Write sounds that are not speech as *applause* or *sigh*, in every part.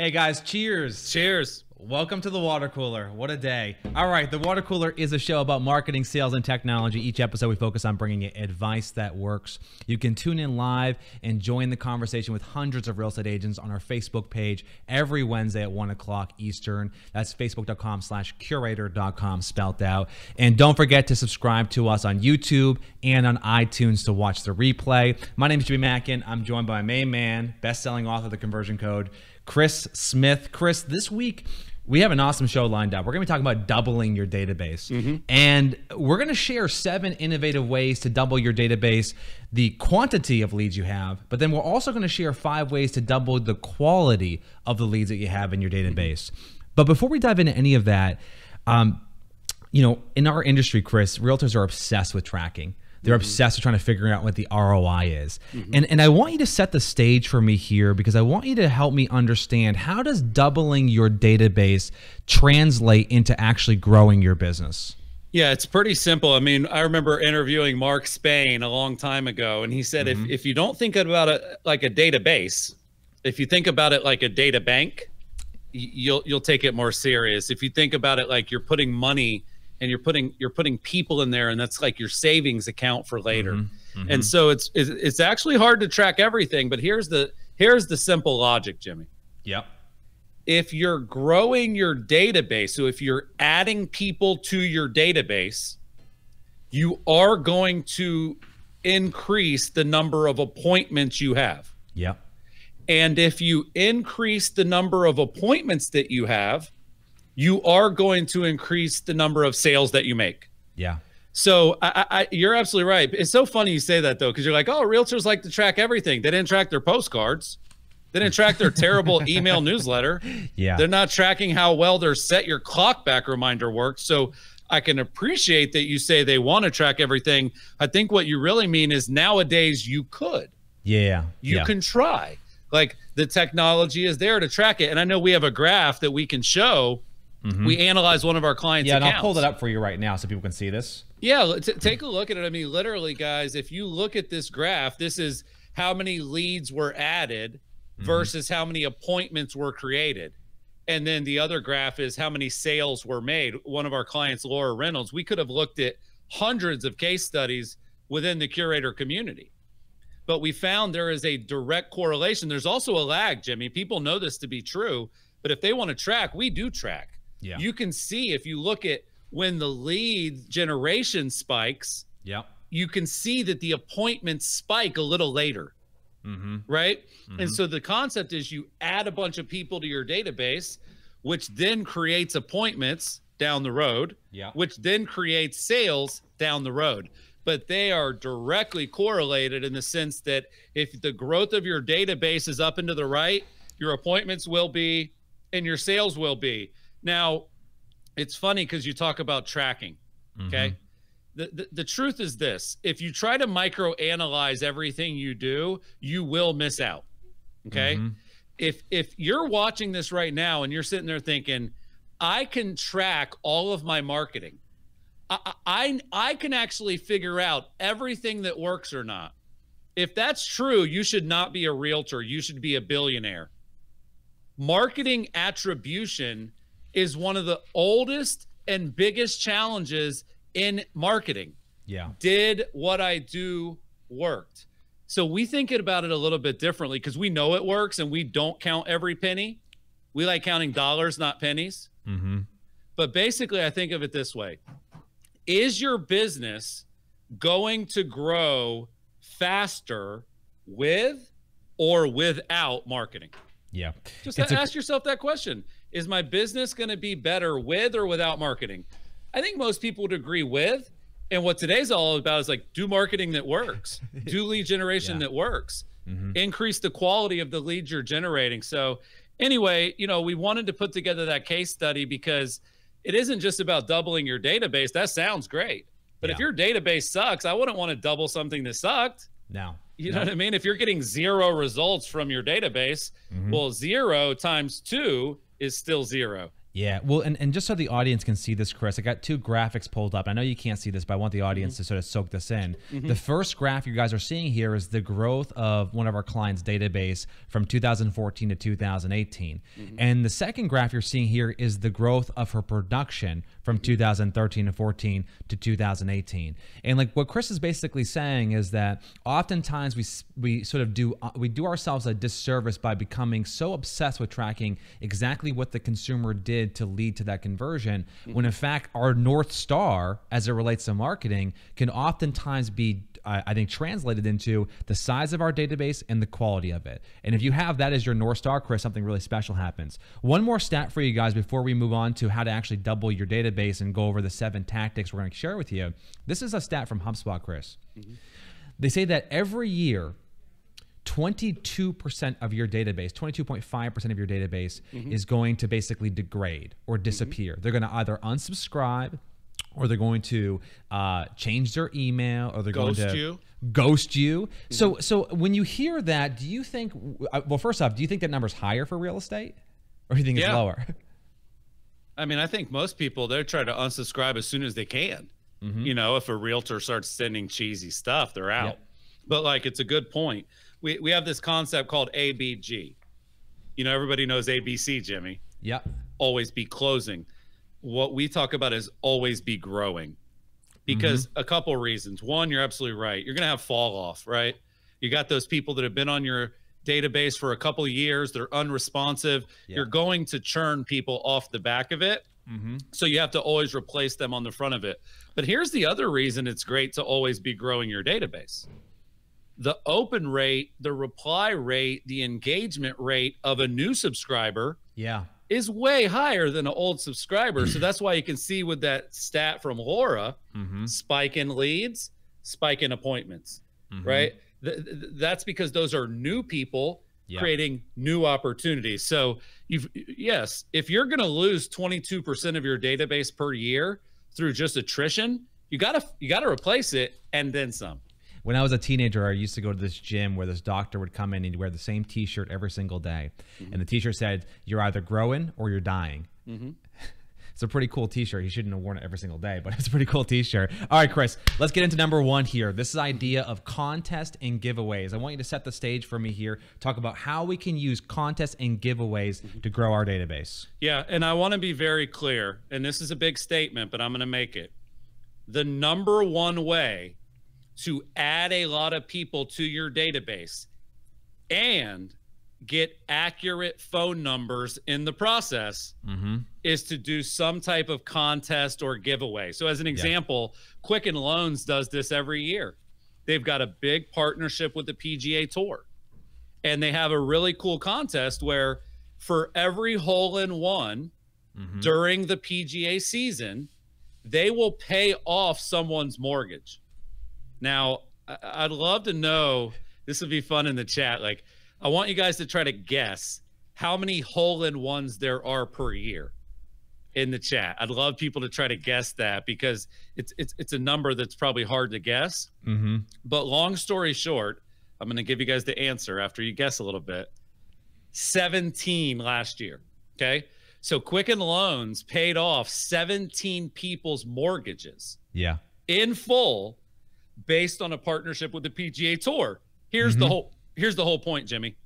Hey guys, cheers. Cheers. Welcome to the water cooler. What a day. All right, the water cooler is a show about marketing, sales, and technology. Each episode, we focus on bringing you advice that works. You can tune in live and join the conversation with hundreds of real estate agents on our Facebook page every Wednesday at 1 o'clock Eastern. That's facebook.com slash curator.com spelt out. And don't forget to subscribe to us on YouTube and on iTunes to watch the replay. My name is Jimmy Mackin. I'm joined by my main man, best-selling author, of The Conversion Code. Chris Smith. Chris, this week we have an awesome show lined up. We're going to be talking about doubling your database. Mm-hmm. And we're going to share seven innovative ways to double your database, the quantity of leads you have, but then we're also going to share five ways to double the quality of the leads that you have in your mm-hmm. database. Mm-hmm. But before we dive into any of that, um, you know, in our industry, Chris, realtors are obsessed with tracking. They're mm-hmm. obsessed with trying to figure out what the ROI is. Mm-hmm. And and I want you to set the stage for me here because I want you to help me understand how does doubling your database translate into actually growing your business? Yeah, it's pretty simple. I mean, I remember interviewing Mark Spain a long time ago, and he said mm-hmm. if if you don't think about it like a database, if you think about it like a data bank, you'll you'll take it more serious. If you think about it like you're putting money and you're putting you're putting people in there and that's like your savings account for later mm-hmm, mm-hmm. and so it's, it's it's actually hard to track everything but here's the here's the simple logic jimmy yep if you're growing your database so if you're adding people to your database you are going to increase the number of appointments you have yep and if you increase the number of appointments that you have you are going to increase the number of sales that you make. Yeah. So I, I, you're absolutely right. It's so funny you say that though, because you're like, oh, realtors like to track everything. They didn't track their postcards. They didn't track their terrible *laughs* email newsletter. Yeah. They're not tracking how well their set your clock back reminder works. So I can appreciate that you say they want to track everything. I think what you really mean is nowadays you could. Yeah. You yeah. can try. Like the technology is there to track it. And I know we have a graph that we can show Mm-hmm. We analyze one of our clients. Yeah, accounts. and I'll pull that up for you right now so people can see this. Yeah, t- take a look at it. I mean, literally, guys, if you look at this graph, this is how many leads were added mm-hmm. versus how many appointments were created. And then the other graph is how many sales were made. One of our clients, Laura Reynolds, we could have looked at hundreds of case studies within the curator community. But we found there is a direct correlation. There's also a lag, Jimmy. People know this to be true, but if they want to track, we do track. Yeah. You can see if you look at when the lead generation spikes, yeah. you can see that the appointments spike a little later. Mm-hmm. Right. Mm-hmm. And so the concept is you add a bunch of people to your database, which then creates appointments down the road, yeah. which then creates sales down the road. But they are directly correlated in the sense that if the growth of your database is up and to the right, your appointments will be and your sales will be. Now, it's funny because you talk about tracking. Okay. Mm-hmm. The, the, the truth is this if you try to micro analyze everything you do, you will miss out. Okay. Mm-hmm. If if you're watching this right now and you're sitting there thinking, I can track all of my marketing. I, I, I can actually figure out everything that works or not. If that's true, you should not be a realtor. You should be a billionaire. Marketing attribution is one of the oldest and biggest challenges in marketing. Yeah. Did what I do worked? So we think about it a little bit differently because we know it works and we don't count every penny. We like counting dollars, not pennies. Mm-hmm. But basically, I think of it this way Is your business going to grow faster with or without marketing? Yeah. Just ask yourself that question is my business going to be better with or without marketing? I think most people would agree with. And what today's all about is like do marketing that works, *laughs* do lead generation yeah. that works, mm-hmm. increase the quality of the leads you're generating. So, anyway, you know, we wanted to put together that case study because it isn't just about doubling your database. That sounds great. But yeah. if your database sucks, I wouldn't want to double something that sucked. No. You know no. what I mean? If you're getting zero results from your database, mm-hmm. well, zero times two is still zero. Yeah, well, and, and just so the audience can see this, Chris, I got two graphics pulled up. I know you can't see this, but I want the audience mm -hmm. to sort of soak this in. Mm -hmm. The first graph you guys are seeing here is the growth of one of our clients' database from 2014 to 2018. Mm -hmm. And the second graph you're seeing here is the growth of her production from 2013 to 14 to 2018. And like what Chris is basically saying is that oftentimes we we sort of do uh, we do ourselves a disservice by becoming so obsessed with tracking exactly what the consumer did to lead to that conversion when in mm-hmm. fact our north star as it relates to marketing can oftentimes be I think, translated into the size of our database and the quality of it. And if you have that as your North Star, Chris, something really special happens. One more stat for you guys before we move on to how to actually double your database and go over the seven tactics we're going to share with you. This is a stat from HubSpot, Chris. Mm-hmm. They say that every year, 22% of your database, 22.5% of your database mm-hmm. is going to basically degrade or mm-hmm. disappear. Mm-hmm. They're going to either unsubscribe, or they're going to uh, change their email, or they're ghost going to you. ghost you. Mm-hmm. So, so when you hear that, do you think? Uh, well, first off, do you think that number's higher for real estate, or do you think yeah. it's lower? *laughs* I mean, I think most people they're trying to unsubscribe as soon as they can. Mm-hmm. You know, if a realtor starts sending cheesy stuff, they're out. Yep. But like, it's a good point. We we have this concept called ABG. You know, everybody knows ABC, Jimmy. Yep. Always be closing what we talk about is always be growing because mm-hmm. a couple reasons. One, you're absolutely right. You're going to have fall off, right? You got those people that have been on your database for a couple years, they're unresponsive. Yeah. You're going to churn people off the back of it. Mm-hmm. So you have to always replace them on the front of it. But here's the other reason it's great to always be growing your database the open rate, the reply rate, the engagement rate of a new subscriber. Yeah is way higher than an old subscriber. so that's why you can see with that stat from Laura, mm-hmm. spike in leads, spike in appointments, mm-hmm. right? Th- th- that's because those are new people yeah. creating new opportunities. So you've yes, if you're going to lose 22% of your database per year through just attrition, you got to you got to replace it and then some. When I was a teenager, I used to go to this gym where this doctor would come in and wear the same T-shirt every single day, mm-hmm. and the T-shirt said, "You're either growing or you're dying." Mm-hmm. *laughs* It's a pretty cool T-shirt. He shouldn't have worn it every single day, but *laughs* it's a pretty cool T-shirt. All right, Chris, let's get into number one here. This is idea of contest and giveaways. I want you to set the stage for me here. Talk about how we can use contests and giveaways mm-hmm. to grow our database. Yeah, and I want to be very clear, and this is a big statement, but I'm going to make it. The number one way to add a lot of people to your database and get accurate phone numbers in the process mm-hmm. is to do some type of contest or giveaway. So, as an example, yeah. Quicken Loans does this every year. They've got a big partnership with the PGA Tour, and they have a really cool contest where for every hole in one mm-hmm. during the PGA season, they will pay off someone's mortgage. Now, I- would love to know. This would be fun in the chat. Like, I want you guys to try to guess how many hole in ones there are per year in the chat. I'd love people to try to guess that because it's it's it's a number that's probably hard to guess. Mm-hmm. But long story short, I'm going to give you guys the answer after you guess a little bit. 17 last year. Okay. So Quicken Loans paid off 17 people's mortgages. Yeah. In full based on a partnership with the PGA Tour. Here's mm-hmm. the whole here's the whole point, Jimmy.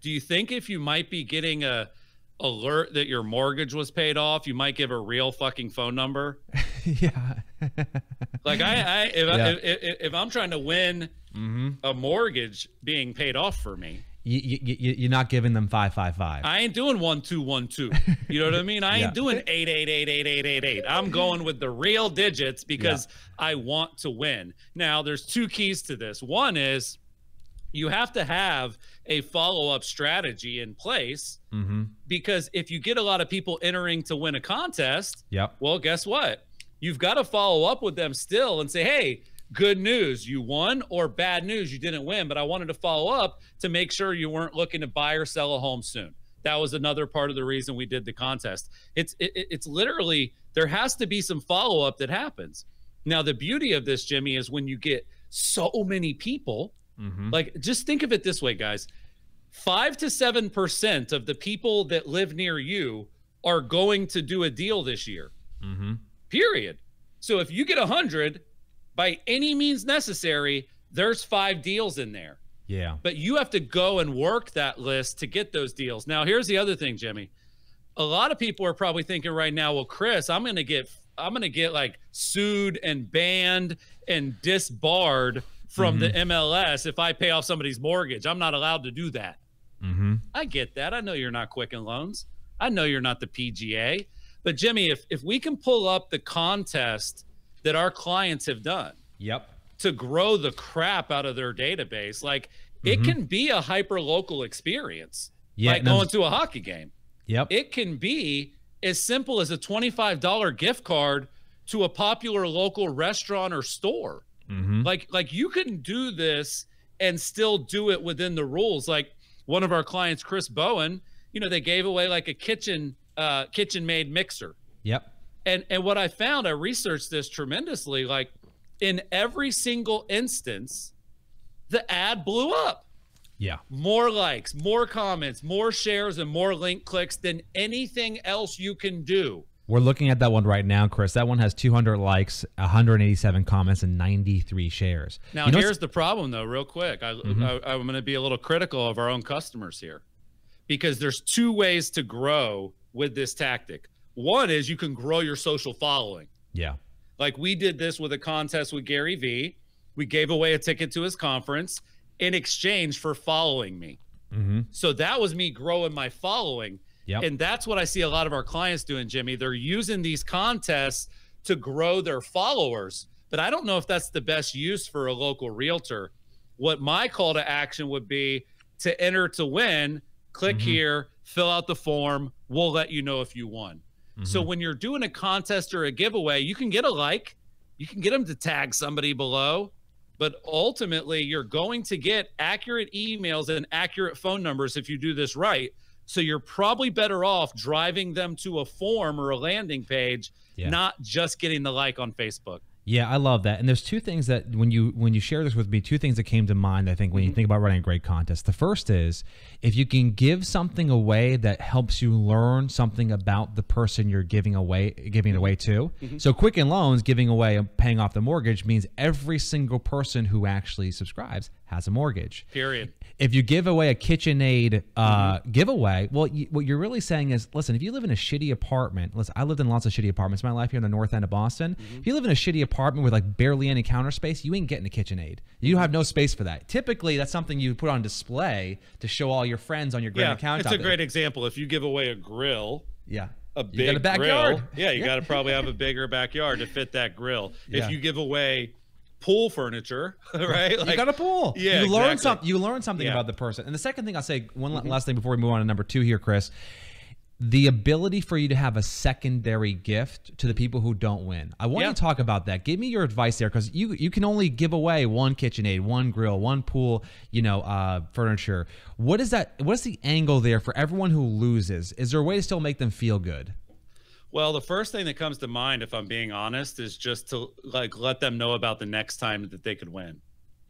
Do you think if you might be getting a alert that your mortgage was paid off, you might give a real fucking phone number? *laughs* yeah. *laughs* like I, I if, yeah. I if, if, if I'm trying to win mm-hmm. a mortgage being paid off for me, you, you, you're not giving them five five five. I ain't doing one two one two. You know what I mean? I ain't yeah. doing eight eight eight eight eight eight eight. I'm going with the real digits because yeah. I want to win. Now, there's two keys to this. One is you have to have a follow up strategy in place mm-hmm. because if you get a lot of people entering to win a contest, yep. well, guess what? You've got to follow up with them still and say, hey, good news, you won, or bad news, you didn't win. But I wanted to follow up to make sure you weren't looking to buy or sell a home soon. That was another part of the reason we did the contest. It's it, it's literally there has to be some follow up that happens. Now the beauty of this, Jimmy, is when you get so many people. Mm-hmm. Like just think of it this way, guys. Five to seven percent of the people that live near you are going to do a deal this year. Mm-hmm. Period. So if you get a hundred, by any means necessary, there's five deals in there. Yeah. But you have to go and work that list to get those deals. Now, here's the other thing, Jimmy. A lot of people are probably thinking right now, well, Chris, I'm going to get I'm going to get like sued and banned and disbarred from mm-hmm. the MLS if I pay off somebody's mortgage. I'm not allowed to do that. Mm-hmm. I get that. I know you're not Quicken Loans. I know you're not the PGA. But Jimmy, if if we can pull up the contest that our clients have done. Yep. To grow the crap out of their database. Like mm-hmm. it can be a hyper local experience. Yeah. Like going to a hockey game. Yep. It can be as simple as a $25 gift card to a popular local restaurant or store. Mm-hmm. Like like you can do this and still do it within the rules. Like one of our clients, Chris Bowen, you know, they gave away like a kitchen uh kitchen made mixer. Yep and and what I found, I researched this tremendously. Like in every single instance, the ad blew up. Yeah. More likes, more comments, more shares, and more link clicks than anything else you can do. We're looking at that one right now, Chris. That one has 200 likes, 187 comments, and 93 shares. Now, you know here's the problem, though, real quick. I, mm-hmm. I, I'm going to be a little critical of our own customers here because there's two ways to grow with this tactic. One is you can grow your social following. Yeah. Like we did this with a contest with Gary Vee. We gave away a ticket to his conference in exchange for following me. Mm-hmm. So that was me growing my following. Yep. And that's what I see a lot of our clients doing, Jimmy. They're using these contests to grow their followers. But I don't know if that's the best use for a local realtor. What my call to action would be to enter to win, click mm-hmm. here, fill out the form. We'll let you know if you won. So mm-hmm. when you're doing a contest or a giveaway, you can get a like, you can get them to tag somebody below, but ultimately you're going to get accurate emails and accurate phone numbers if you do this right. So you're probably better off driving them to a form or a landing page, yeah. not just getting the like on Facebook. Yeah, I love that. And there's two things that when you when you share this with me, two things that came to mind. I think when mm-hmm. you think about running a great contest, the first is if you can give something away that helps you learn something about the person you're giving away giving it mm-hmm. away to. Mm-hmm. So Quicken Loans giving away and paying off the mortgage means every single person who actually subscribes has a mortgage. Period. If you give away a KitchenAid uh, mm-hmm. giveaway, well, you, what you're really saying is, listen, if you live in a shitty apartment, listen, I lived in lots of shitty apartments my life here in the north end of Boston. Mm-hmm. If you live in a shitty apartment with like barely any counter space, you ain't getting a KitchenAid. You mm-hmm. have no space for that. Typically, that's something you put on display to show all your friends on your granite yeah, countertop. It's a great example. If you give away a grill, yeah, a big a backyard. grill. Yeah, you yeah. got to probably have a *laughs* bigger backyard to fit that grill. Yeah. If you give away pool furniture, *laughs* right? Like, you got a pool. Yeah, you exactly. learn something. You learn something yeah. about the person. And the second thing I'll say, one mm -hmm. last thing before we move on to number two here, Chris, the ability for you to have a secondary gift to the people who don't win. I want yeah. to talk about that. Give me your advice there, because you you can only give away one KitchenAid, one grill, one pool, you know, uh, furniture. What is that? What is the angle there for everyone who loses? Is there a way to still make them feel good? Well, the first thing that comes to mind, if I'm being honest, is just to like let them know about the next time that they could win.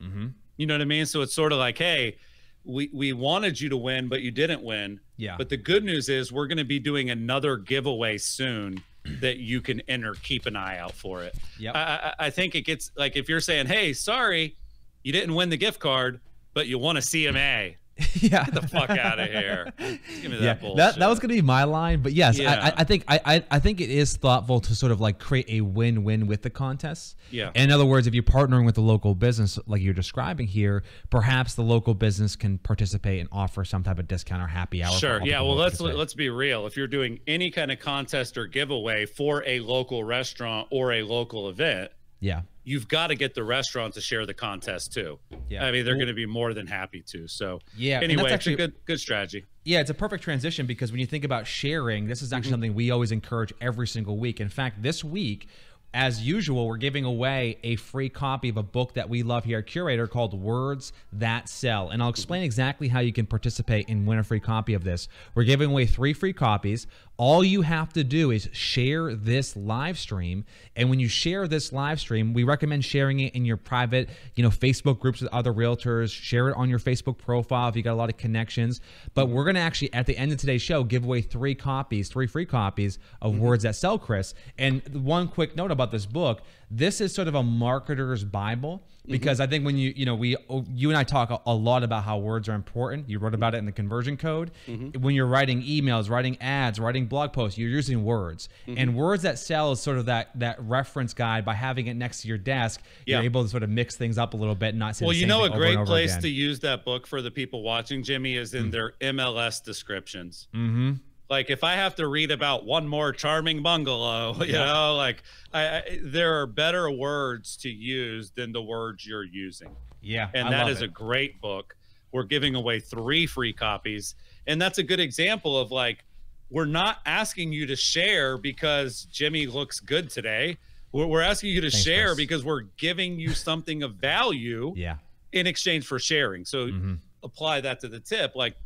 Mm-hmm. You know what I mean? So it's sort of like, hey, we we wanted you to win, but you didn't win. Yeah. But the good news is we're going to be doing another giveaway soon *clears throat* that you can enter. Keep an eye out for it. Yeah. I, I think it gets like if you're saying, hey, sorry, you didn't win the gift card, but you won a CMA. *laughs* yeah. Get the fuck out of here. Give me that yeah. bullshit. That, that was going to be my line, but yes, yeah. I, I think I, I think it is thoughtful to sort of like create a win-win with the contest. Yeah. In other words, if you're partnering with a local business like you're describing here, perhaps the local business can participate and offer some type of discount or happy hour. Sure. Yeah. Well, let's let's be real. If you're doing any kind of contest or giveaway for a local restaurant or a local event, yeah you've got to get the restaurant to share the contest too. Yeah. I mean, they're going to be more than happy to. So yeah. Anyway, actually, it's a good good strategy. Yeah, it's a perfect transition because when you think about sharing, this is actually mm-hmm. something we always encourage every single week. In fact, this week. As usual, we're giving away a free copy of a book that we love here at Curator called Words That Sell. And I'll explain exactly how you can participate and win a free copy of this. We're giving away three free copies. All you have to do is share this live stream. And when you share this live stream, we recommend sharing it in your private, you know, Facebook groups with other realtors. Share it on your Facebook profile if you got a lot of connections. But we're gonna actually at the end of today's show give away three copies, three free copies of mm-hmm. Words That Sell, Chris. And one quick note about this book: this is sort of a marketer's Bible Mm-hmm. because mm-hmm. I think when you you know we oh, you and I talk a, a, lot about how words are important. You wrote about it in the conversion code. Mm-hmm. When you're writing emails, writing ads, writing blog posts, you're using words mm-hmm. and words that sell is sort of that that reference guide. By having it next to your desk, yeah. you're able to sort of mix things up a little bit and not say. Well, you know, a great place again. to use that book for the people watching, Jimmy, is in mm-hmm. their MLS descriptions. Mm-hmm like if I have to read about one more charming bungalow, *laughs* you yeah. know, like I, I, there are better words to use than the words you're using. Yeah. And I that is it. a great book. We're giving away three free copies. And that's a good example of like, we're not asking you to share because Jimmy looks good today. We're, we're asking you to Thanks, share Chris. because we're giving you something of value yeah. in exchange for sharing. So mm-hmm. apply that to the tip. Like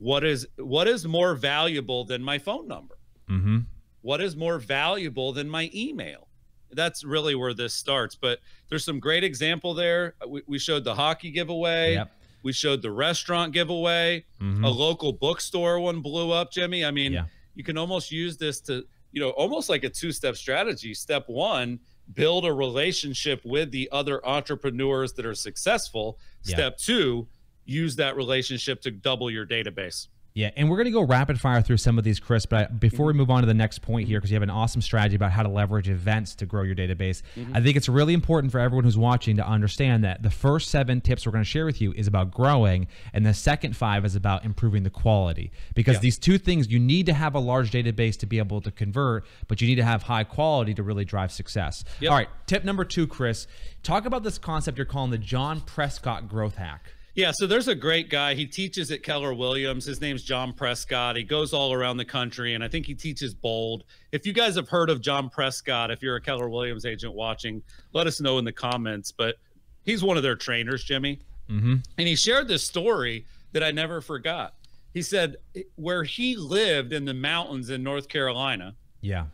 what is what is more valuable than my phone number? Mm-hmm. What is more valuable than my email? That's really where this starts. But there's some great example there. We, we showed the hockey giveaway. Yep. We showed the restaurant giveaway. Mm-hmm. A local bookstore one blew up, Jimmy. I mean, yeah. you can almost use this to, you know, almost like a two-step strategy. Step one, build a relationship with the other entrepreneurs that are successful. Yep. Step two, use that relationship to double your database. Yeah, and we're going to go rapid fire through some of these, Chris. But before we mm-hmm. move on to the next point here, because mm-hmm. you have an awesome strategy about how to leverage events to grow your database, mm-hmm. I think it's really important for everyone who's watching to understand that the first seven tips we're going to share with you is about growing, and the second five is about improving the quality. Because yeah. these two things, you need to have a large database to be able to convert, but you need to have high quality to really drive success. Yep. All right, tip number two, Chris. Talk about this concept you're calling the John Prescott growth hack. Yeah, so there's a great guy. He teaches at Keller Williams. His name's John Prescott. He goes all around the country, and I think he teaches bold. If you guys have heard of John Prescott, if you're a Keller Williams agent watching, let us know in the comments. But he's one of their trainers, Jimmy. Mm-hmm. And he shared this story that I never forgot. He said eh, where he lived in the mountains in North Carolina. Yeah.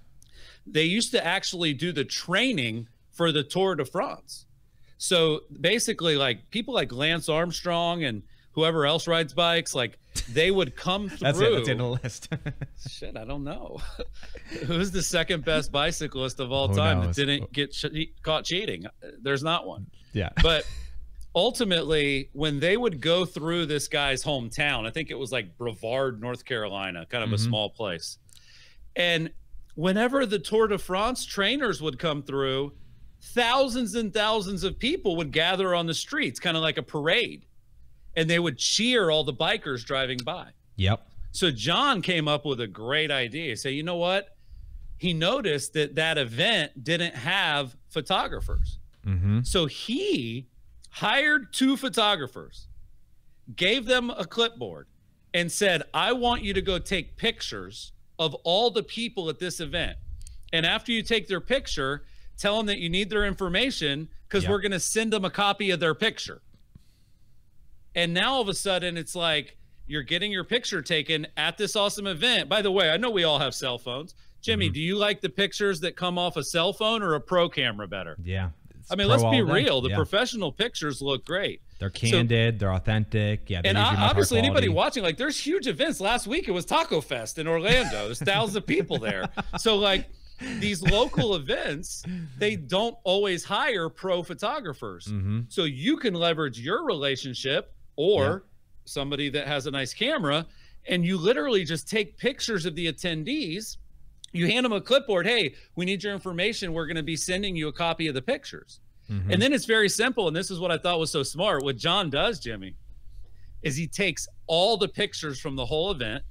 They used to actually do the training for the Tour de France. So basically, like people like Lance Armstrong and whoever else rides bikes, like they would come through. *laughs* that's it. That's in the list. *laughs* Shit, I don't know. *laughs* Who's the second best bicyclist of all Who time knows? that didn't get che- caught cheating? Uh, there's not one. Yeah. But ultimately, when they would go through this guy's hometown, I think it was like Brevard, North Carolina, kind of mm-hmm. a small place. And whenever the Tour de France trainers would come through, thousands and thousands of people would gather on the streets, kind of like a parade, and they would cheer all the bikers driving by. Yep. So John came up with a great idea. Say, you know what? He noticed that that event didn't have photographers. Mm-hmm. So he hired two photographers, gave them a clipboard, and said, I want you to go take pictures of all the people at this event. And after you take their picture, tell them that you need their information because we're going to send them a copy of their picture. And now all of a sudden, it's like you're getting your picture taken at this awesome event. By the way, I know we all have cell phones. Jimmy, mm-hmm. do you like the pictures that come off a cell phone or a pro camera better? Yeah. I mean, let's be real. The yeah. professional pictures look great. They're candid. So, they're authentic. Yeah. And obviously, anybody watching, like, there's huge events. Last week, it was Taco Fest in Orlando. There's thousands of people there. *laughs* So, like, these local events, they don't always hire pro photographers. Mm-hmm. So you can leverage your relationship or yeah. somebody that has a nice camera, and you literally just take pictures of the attendees. You hand them a clipboard. Hey, we need your information. We're going to be sending you a copy of the pictures. Mm-hmm. And then it's very simple. And this is what I thought was so smart. What John does, Jimmy, is he takes all the pictures from the whole event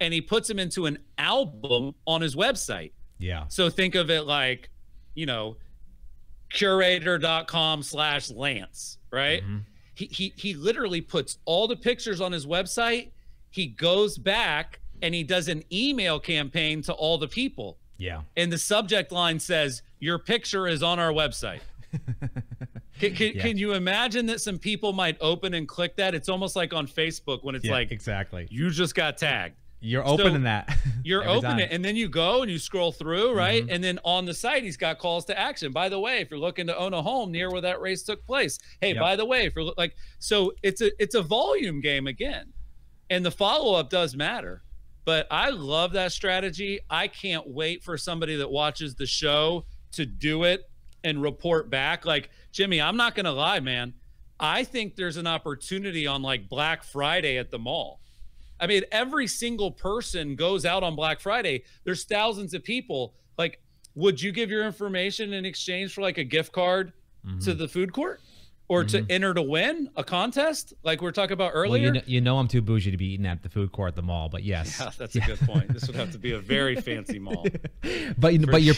and he puts them into an album on his website. Yeah. So think of it like, you know, curator.com slash Lance, right? Mm-hmm. He, he, he literally puts all the pictures on his website. He goes back and he does an email campaign to all the people. Yeah. And the subject line says, Your picture is on our website. *laughs* can, can, yeah. can, you imagine that some people might open and click that? It's almost like on Facebook when it's yeah, like, Exactly. You just got tagged. You're opening so that. *laughs* You're opening it. And then you go and you scroll through, right? Mm-hmm. And then on the site, he's got calls to action. By the way, if you're looking to own a home near where that race took place, hey, yep. by the way, for like, so it's a it's a volume game again. And the follow-up does matter. But I love that strategy. I can't wait for somebody that watches the show to do it and report back. Like, Jimmy, I'm not gonna lie, man. I think there's an opportunity on like Black Friday at the mall I mean, every single person goes out on Black Friday. There's thousands of people. Like, would you give your information in exchange for like a gift card mm-hmm. to the food court? or mm-hmm. to enter to win a contest like we are talking about earlier. Well, you, know, you, know, I'm too bougie to be eating at the food court at the mall, but yes, yeah, that's yeah. a good point. This would have to be a very *laughs* fancy mall. but you know, but you're,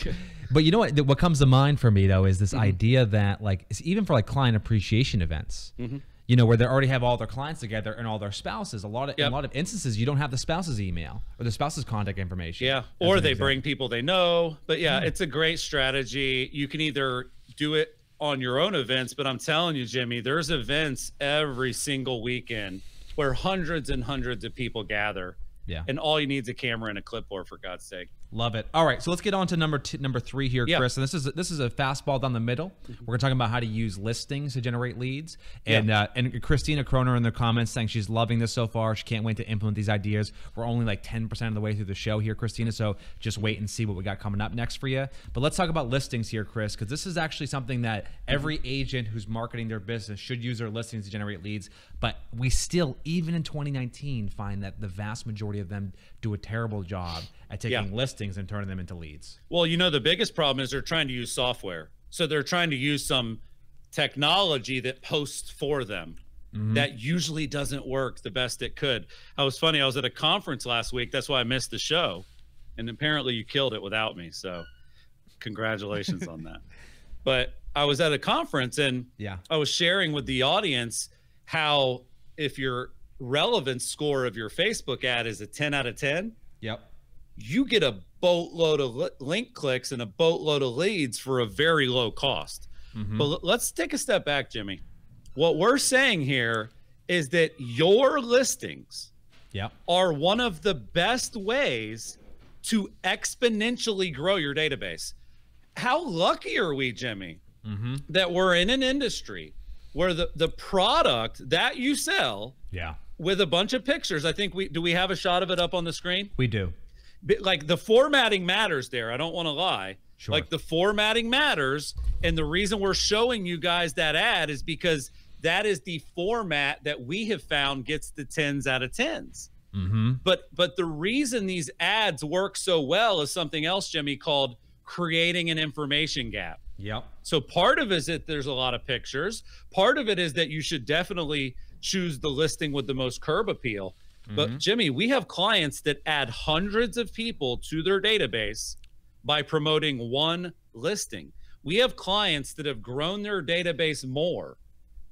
but you know what? What comes to mind for me though is this mm-hmm. idea that like even for like client appreciation events. Mm-hmm you know, where they already have all their clients together and all their spouses. A lot of yep. a lot of instances, you don't have the spouse's email or the spouse's contact information. Yeah, or they example. bring people they know. But yeah, mm-hmm. it's a great strategy. You can either do it on your own events, but I'm telling you, Jimmy, there's events every single weekend where hundreds and hundreds of people gather. Yeah, and all you need is a camera and a clipboard, for God's sake. Love it. All right, so let's get on to number number three here, Chris. And this is this is a fastball down the middle. Mm-hmm. We're talking about how to use listings to generate leads. And uh, and Christina Kroner in the comments saying she's loving this so far. She can't wait to implement these ideas. We're only like ten percent of the way through the show here, Christina. So just wait and see what we got coming up next for you. But let's talk about listings here, Chris, because this is actually something that every mm-hmm. agent who's marketing their business should use their listings to generate leads. But we still, even in 2019, find that the vast majority of them do a terrible job at taking yeah. listings and turning them into leads. Well, you know, the biggest problem is they're trying to use software. So they're trying to use some technology that posts for them. Mm-hmm. That usually doesn't work the best it could. I was funny. I was at a conference last week. That's why I missed the show. And apparently you killed it without me. So congratulations on that. *laughs* But I was at a conference and yeah. I was sharing with the audience how if your relevance score of your Facebook ad is a 10 out of 10, yep you get a boatload of link clicks and a boatload of leads for a very low cost. Mm-hmm. But let's take a step back, Jimmy. What we're saying here is that your listings are one of the best ways to exponentially grow your database. How lucky are we, Jimmy, mm-hmm. that we're in an industry where the, the product that you sell yeah. with a bunch of pictures, I think we do we have a shot of it up on the screen? We do like the formatting matters there. I don't want to lie. Sure. Like the formatting matters. And the reason we're showing you guys that ad is because that is the format that we have found gets the 10s out of 10s. Mm-hmm. But but the reason these ads work so well is something else, Jimmy, called creating an information gap. Yep. So part of it is that there's a lot of pictures. Part of it is that you should definitely choose the listing with the most curb appeal. But mm-hmm. Jimmy, we have clients that add hundreds of people to their database by promoting one listing. We have clients that have grown their database more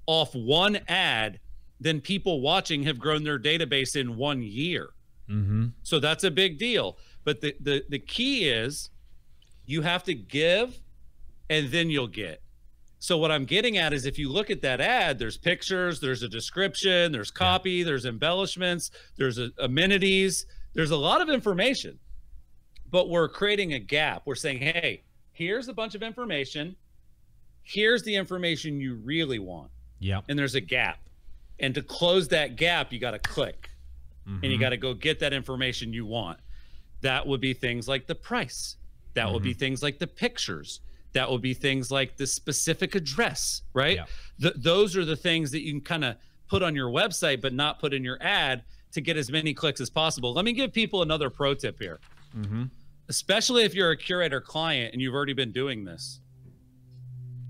off one ad than people watching have grown their database in one year. Mm-hmm. So that's a big deal. But the, the the key is you have to give and then you'll get. So what I'm getting at is if you look at that ad, there's pictures, there's a description, there's copy, yeah. there's embellishments, there's a, amenities, there's a lot of information. But we're creating a gap. We're saying, "Hey, here's a bunch of information. Here's the information you really want." Yeah. And there's a gap. And to close that gap, you got to click. Mm-hmm. And you mm-hmm. got to go get that information you want. That would be things like the price. That mm-hmm. would be mm-hmm. things like the pictures that will be things like the specific address, right? Yeah. Th- those are the things that you can kind of put on your website, but not put in your ad to get as many clicks as possible. Let me give people another pro tip here, mm-hmm. especially if you're a curator client and you've already been doing this.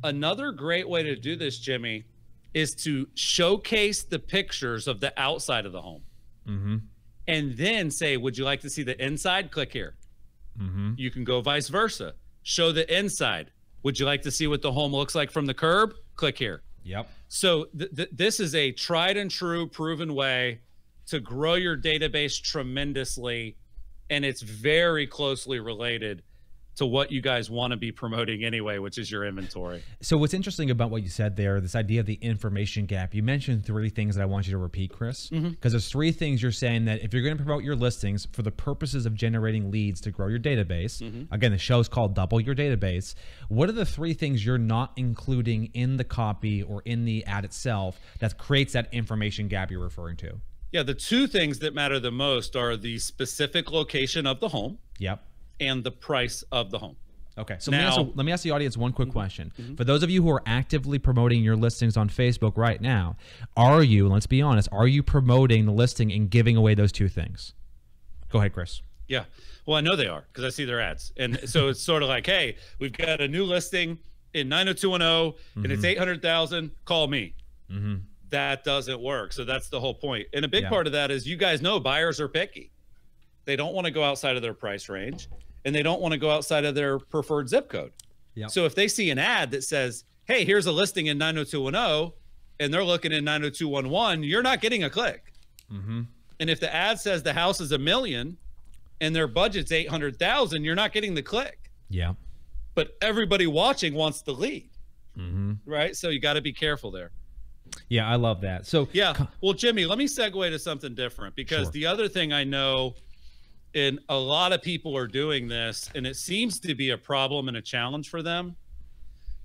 Another great way to do this, Jimmy, is to showcase the pictures of the outside of the home. Mm-hmm. And then say, Would you like to see the inside? Click here. Mm-hmm. You can go vice versa show the inside. Would you like to see what the home looks like from the curb? Click here. Yep. So th- th- this is a tried and true proven way to grow your database tremendously and it's very closely related to what you guys want to be promoting anyway, which is your inventory. So what's interesting about what you said there, this idea of the information gap, you mentioned three things that I want you to repeat, Chris, because mm-hmm. there's three things you're saying that if you're going to promote your listings for the purposes of generating leads to grow your database, mm-hmm. again, the show is called Double Your Database. What are the three things you're not including in the copy or in the ad itself that creates that information gap you're referring to? Yeah, the two things that matter the most are the specific location of the home. Yep and the price of the home. Okay, so now, let, me ask, let, me ask, the audience one quick mm-hmm. question. Mm-hmm. For those of you who are actively promoting your listings on Facebook right now, are you, let's be honest, are you promoting the listing and giving away those two things? Go ahead, Chris. Yeah. Well, I know they are because I see their ads. And so it's *laughs* sort of like, hey, we've got a new listing in 90210 mm-hmm. and it's mm-hmm. 800,000. Call me. Mm-hmm. That doesn't work. So that's the whole point. And a big yeah. part of that is you guys know buyers are picky. They don't want to go outside of their price range and they don't want to go outside of their preferred zip code. Yep. So if they see an ad that says, "Hey, here's a listing in 90210," and they're looking in 90211, you're not getting a click. Mm-hmm. And if the ad says the house is a million and their budget's 800,000, you're not getting the click. Yeah. But everybody watching wants the lead. Mm-hmm. Right? So you got to be careful there. Yeah, I love that. So, yeah. Well, Jimmy, let me segue to something different because sure. the other thing I know and a lot of people are doing this and it seems to be a problem and a challenge for them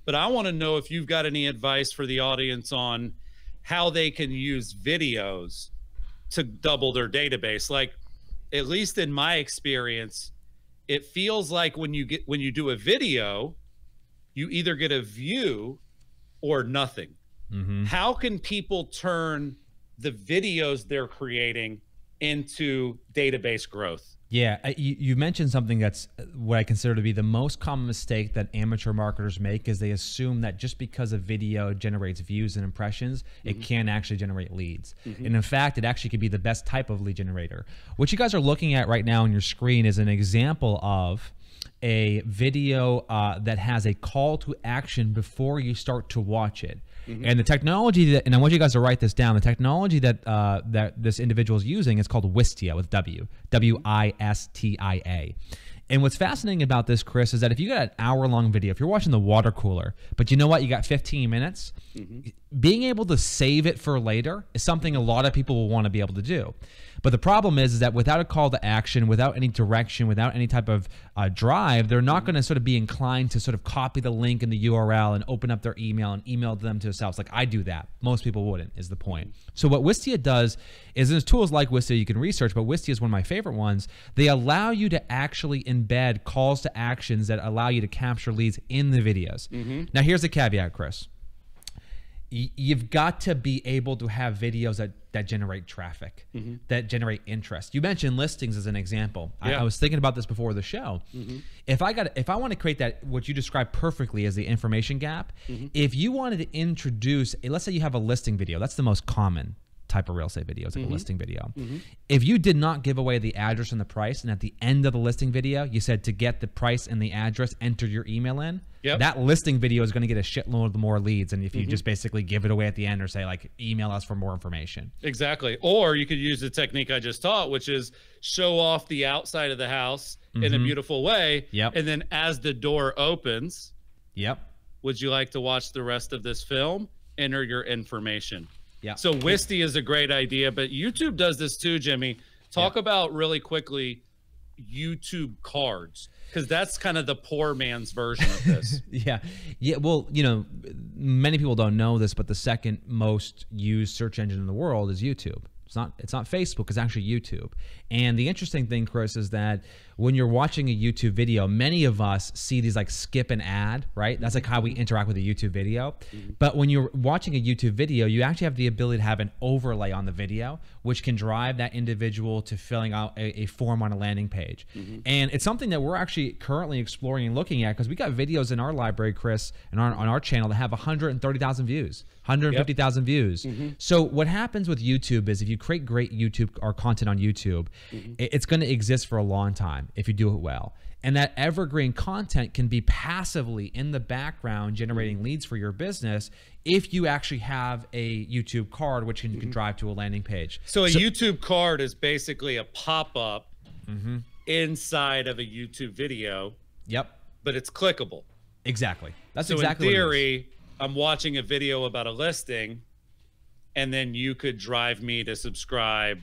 but i want to know if you've got any advice for the audience on how they can use videos to double their database like at least in my experience it feels like when you get when you do a video you either get a view or nothing mm-hmm. how can people turn the videos they're creating into database growth yeah, you, mentioned something that's uh, what I consider to be the most common mistake that amateur marketers make is they assume that just because a video generates views and impressions, mm-hmm. it can actually generate leads. Mm-hmm. And in fact, it actually could be the best type of lead generator. What you guys are looking at right now on your screen is an example of a video uh, that has a call to action before you start to watch it. Mm-hmm. And the technology that, and I want you guys to write this down. The technology that uh, that this individual is using is called Wistia with W W I S T I A. And what's fascinating about this, Chris, is that if you got an hour long video, if you're watching the water cooler, but you know what, you got 15 minutes, mm-hmm. being able to save it for later is something a lot of people will want to be able to do. But the problem is, is that without a call to action, without any direction, without any type of uh, drive, they're not going to sort of be inclined to sort of copy the link in the URL and open up their email and email them to themselves. Like I do that. Most people wouldn't, is the point. So what Wistia does is there's tools like Wistia you can research, but Wistia is one of my favorite ones. They allow you to actually embed calls to actions that allow you to capture leads in the videos. Mm-hmm. Now, here's the caveat, Chris. Y- you've got to be able to have videos that, that generate traffic, mm-hmm. that generate interest. You mentioned listings as an example. Yeah. I, I, was thinking about this before the show. Mm-hmm. If I got, if I want to create that, what you described perfectly as the information gap, mm-hmm. if you wanted to introduce, let's say you have a listing video, that's the most common type of real estate videos, like mm-hmm. a listing video. Mm-hmm. If you did not give away the address and the price, and at the end of the listing video, you said to get the price and the address, enter your email in, yep. that listing video is going to get a shitload more leads. And if you mm-hmm. just basically give it away at the end or say, like, email us for more information. Exactly. Or you could use the technique I just taught, which is show off the outside of the house in a mm-hmm. beautiful way. Yep. And then as the door opens, yep. Would you like to watch the rest of this film? Enter your information. Yeah. So Wisty is a great idea, but YouTube does this too, Jimmy. Talk yeah. about really quickly YouTube cards because that's kind of the poor man's version of this. *laughs* yeah. Yeah. Well, you know, many people don't know this, but the second most used search engine in the world is YouTube. It's not it's not Facebook, it's actually YouTube. And the interesting thing, Chris, is that when you're watching a YouTube video, many of us see these like skip an ad, right? That's like how we interact with a YouTube video. Mm-hmm. But when you're watching a YouTube video, you actually have the ability to have an overlay on the video, which can drive that individual to filling out a, a form on a landing page. Mm-hmm. And it's something that we're actually currently exploring and looking at because we got videos in our library, Chris, and on, on our channel that have 130,000 views. 150,000 yep. views. Mm-hmm. So what happens with YouTube is if you create great YouTube or content on YouTube, mm-hmm. it's going to exist for a long time time if you do it well. And that evergreen content can be passively in the background generating leads for your business if you actually have a YouTube card, which you can mm-hmm. drive to a landing page. So a so, YouTube card is basically a pop up mm-hmm. inside of a YouTube video. Yep. But it's clickable. Exactly. That's so exactly. In theory, I'm watching a video about a listing, and then you could drive me to subscribe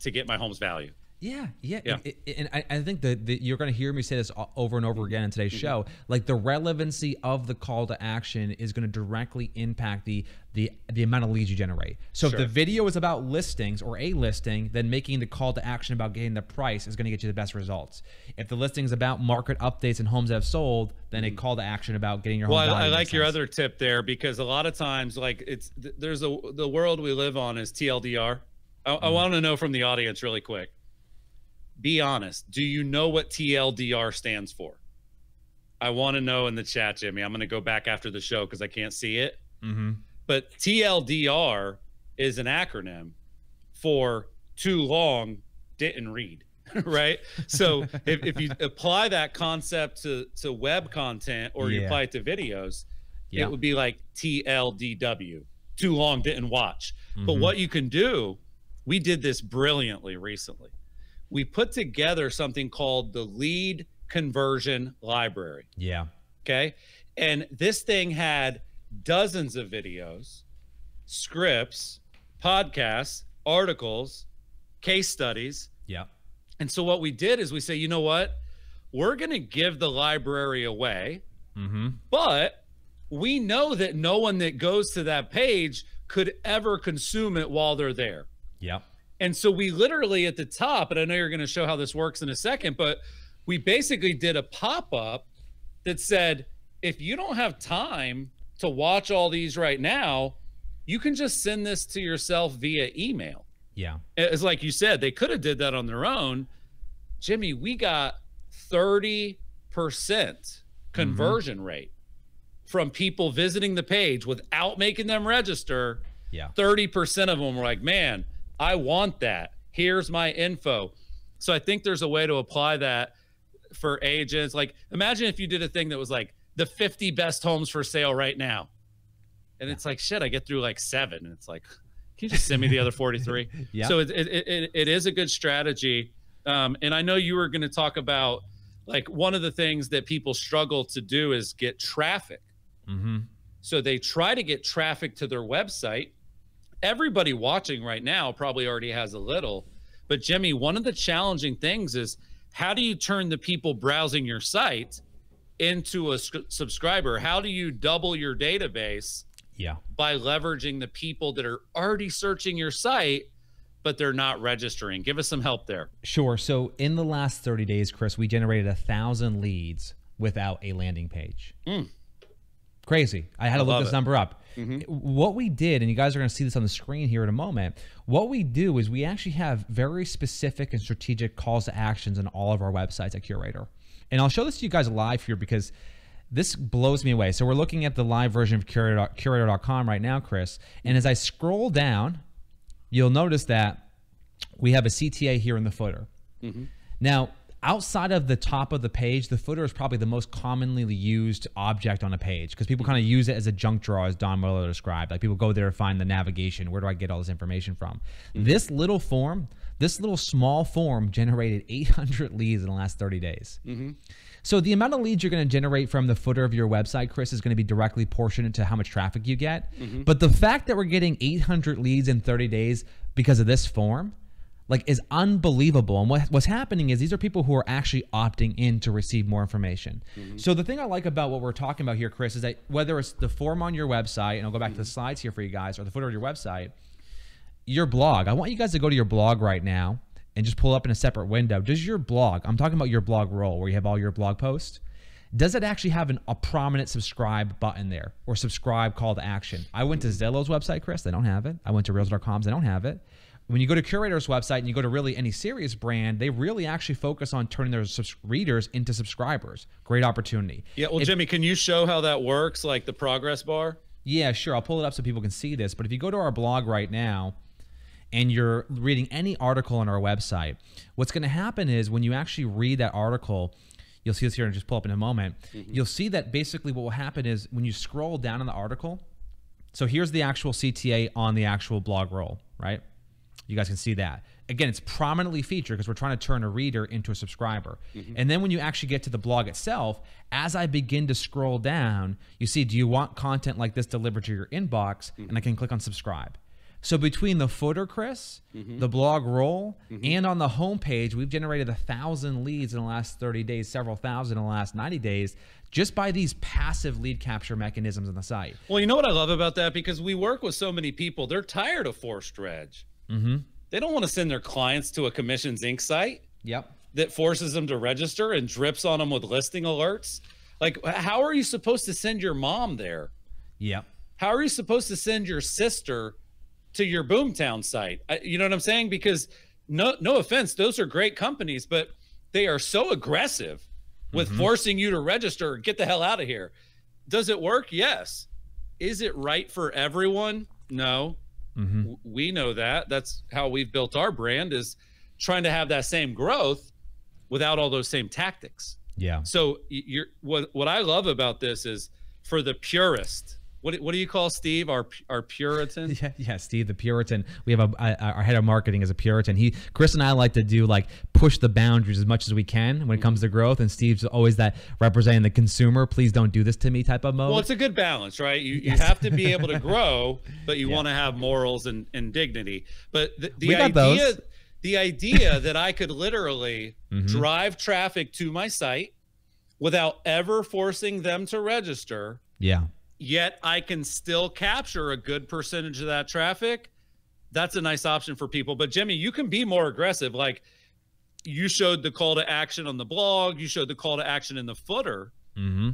to get my home's value. Yeah, yeah, yeah. and I, think that you're going to hear me say this over and over again in today's mm-hmm. show. Like the relevancy of the call to action is going to directly impact the the the amount of leads you generate. So sure. if the video is about listings or a listing, then making the call to action about getting the price is going to get you the best results. If the listing is about market updates and homes that have sold, then a mm-hmm. call to action about getting your well, home. Well, I, I like your sense. other tip there because a lot of times, like it's there's a the world we live on is TLDR. I, mm I want to know from the audience really quick be honest. Do you know what TLDR stands for? I want to know in the chat, Jimmy. I'm going to go back after the show because I can't see it. Mm-hmm. But TLDR is an acronym for too long, didn't read. *laughs* right. So *laughs* if, if you apply that concept to, to web content or yeah. you apply it to videos, yeah. it would be like TLDW, too long, didn't watch. Mm-hmm. But what you can do, we did this brilliantly recently we put together something called the lead conversion library. Yeah. Okay. And this thing had dozens of videos, scripts, podcasts, articles, case studies. Yeah. And so what we did is we say, you know what? We're going to give the library away, mm-hmm. but we know that no one that goes to that page could ever consume it while they're there. Yeah. And so we literally at the top, and I know you're going to show how this works in a second, but we basically did a pop up that said, if you don't have time to watch all these right now, you can just send this to yourself via email. Yeah. It's like you said, they could have did that on their own. Jimmy, we got 30% mm-hmm. conversion mm-hmm. rate from people visiting the page without making them register. Yeah. 30% of them were like, man, I want that. Here's my info. So I think there's a way to apply that for agents. Like, imagine if you did a thing that was like the 50 best homes for sale right now. And it's like, shit, I get through like seven. And it's like, can you just send me the other 43? *laughs* yeah. So it, it, it, it is a good strategy. Um, and I know you were going to talk about like one of the things that people struggle to do is get traffic. Mm-hmm. So they try to get traffic to their website everybody watching right now probably already has a little. But Jimmy, one of the challenging things is how do you turn the people browsing your site into a subscriber? How do you double your database? Yeah. By leveraging the people that are already searching your site but they're not registering. Give us some help there. Sure. So in the last 30 days, Chris, we generated a thousand leads without a landing page. Mm. Crazy. I had I to look this it. number up. Mm-hmm. What we did, and you guys are going to see this on the screen here in a moment, what we do is we actually have very specific and strategic calls to actions on all of our websites at Curator. And I'll show this to you guys live here because this blows me away. So we're looking at the live version of Curator, curator.com right now, Chris. And as I scroll down, you'll notice that we have a CTA here in the footer. Mm-hmm. Now, outside of the top of the page, the footer is probably the most commonly used object on a page because people kind of use it as a junk drawer, as Don Miller described. Like people go there to find the navigation. Where do I get all this information from? Mm-hmm. This little form, this little small form generated 800 leads in the last 30 days. Mm-hmm. So the amount of leads you're going to generate from the footer of your website, Chris, is going to be directly proportionate to how much traffic you get. Mm-hmm. But the fact that we're getting 800 leads in 30 days because of this form, like is unbelievable. And what, what's happening is these are people who are actually opting in to receive more information. Mm-hmm. So the thing I like about what we're talking about here, Chris, is that whether it's the form on your website, and I'll go back mm-hmm. to the mm-hmm. slides here for you guys, or the footer of your website, your blog. I want you guys to go to your blog right now and just pull up in a separate window. Does your blog, I'm talking about your blog roll where you have all your blog posts, does it actually have an, a prominent subscribe button there or subscribe call to action? I went to mm-hmm. Zillow's website, Chris. They don't have it. I went to Realtor.com's. They don't have it when you go to Curator's website and you go to really any serious brand, they really actually focus on turning their subs- readers into subscribers. Great opportunity. Yeah. Well, Jimmy, can you show how that works, like the progress bar? Yeah, sure. I'll pull it up so people can see this. But if you go to our blog right now and you're reading any article on our website, what's going to happen is when you actually read that article, you'll see this here and just pull up in a moment. Mm-hmm. You'll see that basically what will happen is when you scroll down in the article, so here's the actual CTA on the actual blog roll, right? You guys can see that. Again, it's prominently featured because we're trying to turn a reader into a subscriber. Mm-hmm. And then when you actually get to the blog itself, as I begin to scroll down, you see, do you want content like this delivered to your inbox? Mm-hmm. And I can click on subscribe. So between the footer, Chris, mm-hmm. the blog roll, mm-hmm. and on the homepage, we've generated a thousand leads in the last 30 days, several thousand in the last 90 days, just by these passive lead capture mechanisms on the site. Well, you know what I love about that? Because we work with so many people, they're tired of forced reg. Mm-hmm. They don't want to send their clients to a commissions Inc. site. Yep. That forces them to register and drips on them with listing alerts. Like, how are you supposed to send your mom there? Yep. How are you supposed to send your sister to your boomtown site? you know what I'm saying? Because no, no offense, those are great companies, but they are so aggressive with mm-hmm. forcing you to register. Get the hell out of here. Does it work? Yes. Is it right for everyone? No. Mm-hmm. We know that. That's how we've built our brand is trying to have that same growth without all those same tactics. Yeah. So you're what what I love about this is for the purist, what, what do you call Steve? Our our Puritan? *laughs* Yeah, yeah, Steve the Puritan. We have a, our head of marketing is a Puritan. He Chris and I like to do like push the boundaries as much as we can when it comes to growth. And Steve's always that representing the consumer. Please don't do this to me type of mode. Well, it's a good balance, right? You, yes. you have to be able to *laughs* grow, but you yeah. want to have morals and, and dignity. But the, the idea those. the idea *laughs* that I could literally mm-hmm. drive traffic to my site without ever forcing them to register. Yeah yet I can still capture a good percentage of that traffic, that's a nice option for people. But Jimmy, you can be more aggressive. Like you showed the call to action on the blog, you showed the call to action in the footer. Mm-hmm.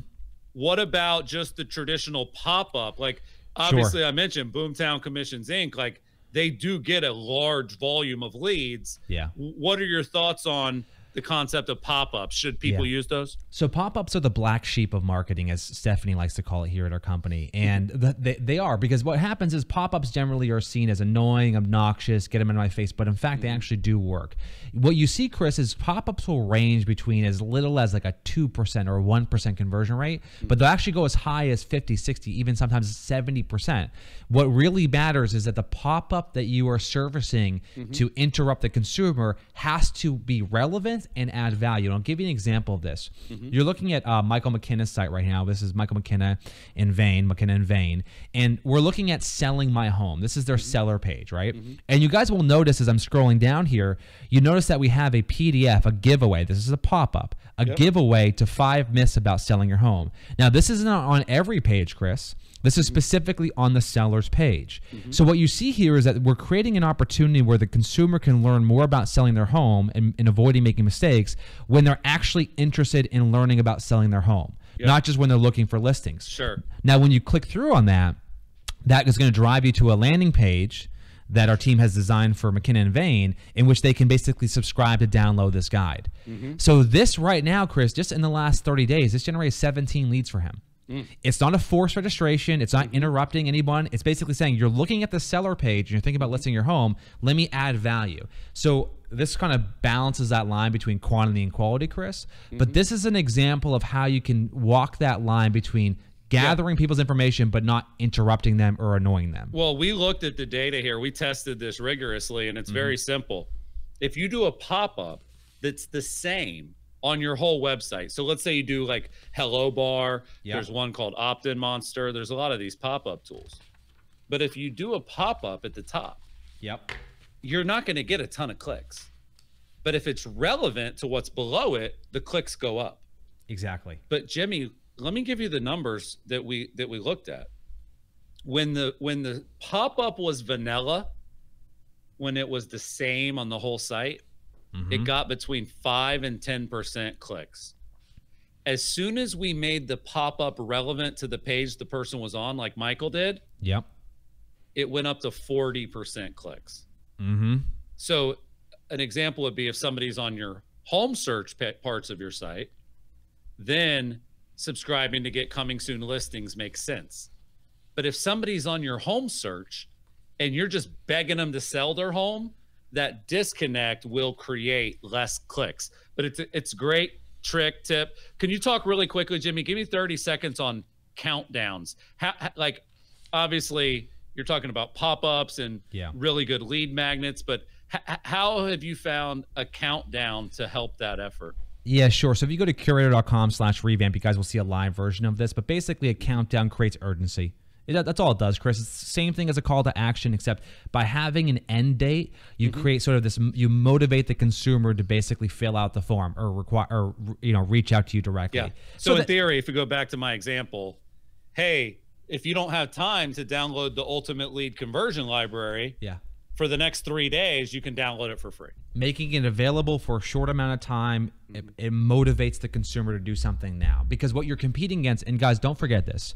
What about just the traditional pop up? Like, obviously, sure. I mentioned Boomtown Commissions Inc. Like, they do get a large volume of leads. Yeah. What are your thoughts on the concept of pop-ups. Should people yeah. use those? So pop-ups are the black sheep of marketing, as Stephanie likes to call it here at our company, and the, they, they are because what happens is pop-ups generally are seen as annoying, obnoxious, get them in my face, but in fact they mm-hmm. actually do work. What you see, Chris, is pop-ups will range between as little as like a two percent or one percent conversion rate, mm-hmm. but they'll actually go as high as 50, 60, even sometimes 70 percent. What really matters is that the pop-up that you are servicing mm-hmm. to interrupt the consumer has to be relevant sense and add value. And I'll give you an example of this. Mm-hmm. You're looking at uh, Michael McKenna's site right now. This is Michael McKenna in Vain, McKenna in Vain. And we're looking at selling my home. This is their mm-hmm. seller page, right? Mm-hmm. And you guys will notice as I'm scrolling down here, you notice that we have a PDF, a giveaway. This is a pop up a yep. giveaway to five myths about selling your home. Now, this is not on every page, Chris. This is mm-hmm. specifically on the seller's page. Mm-hmm. So, what you see here is that we're creating an opportunity where the consumer can learn more about selling their home and, and avoiding making mistakes when they're actually interested in learning about selling their home, yep. not just when they're looking for listings. Sure. Now, when you click through on that, that is going to drive you to a landing page that our team has designed for McKinnon and Vane, in which they can basically subscribe to download this guide. Mm-hmm. So this right now, Chris, just in the last 30 days, this generated 17 leads for him. Mm. It's not a forced registration. It's not mm-hmm. interrupting anyone. It's basically saying you're looking at the seller page and you're thinking about mm-hmm. listing your home. Let me add value. So this kind of balances that line between quantity and quality, Chris. Mm-hmm. But this is an example of how you can walk that line between gathering yeah. people's information but not interrupting them or annoying them. Well, we looked at the data here. We tested this rigorously and it's mm-hmm. very simple. If you do a pop-up that's the same on your whole website. So let's say you do like Hello Bar, yeah. there's one called Opt-in Monster, there's a lot of these pop-up tools. But if you do a pop-up at the top, yep. You're not going to get a ton of clicks. But if it's relevant to what's below it, the clicks go up. Exactly. But Jimmy let me give you the numbers that we that we looked at. When the when the pop-up was vanilla, when it was the same on the whole site, mm-hmm. it got between 5 and 10% clicks. As soon as we made the pop-up relevant to the page the person was on like Michael did, yep. It went up to 40% clicks. Mm-hmm. So an example would be if somebody's on your home search parts of your site, then subscribing to get coming soon listings makes sense. But if somebody's on your home search and you're just begging them to sell their home, that disconnect will create less clicks. But it's it's great trick tip. Can you talk really quickly, Jimmy? Give me 30 seconds on countdowns. How, like obviously you're talking about pop-ups and yeah. really good lead magnets, but how have you found a countdown to help that effort? Yeah, sure. So if you go to curator.com slash revamp, you guys will see a live version of this. But basically, a countdown creates urgency. It, that's all it does, Chris. It's the same thing as a call to action, except by having an end date, you mm-hmm. create sort of this. You motivate the consumer to basically fill out the form or require or you know reach out to you directly. Yeah. So, so in that, theory, if we go back to my example, hey, if you don't have time to download the Ultimate Lead Conversion Library, yeah, for the next three days, you can download it for free. Making it available for a short amount of time, it, mm-hmm. it motivates the consumer to do something now. Because what you're competing against, and guys, don't forget this,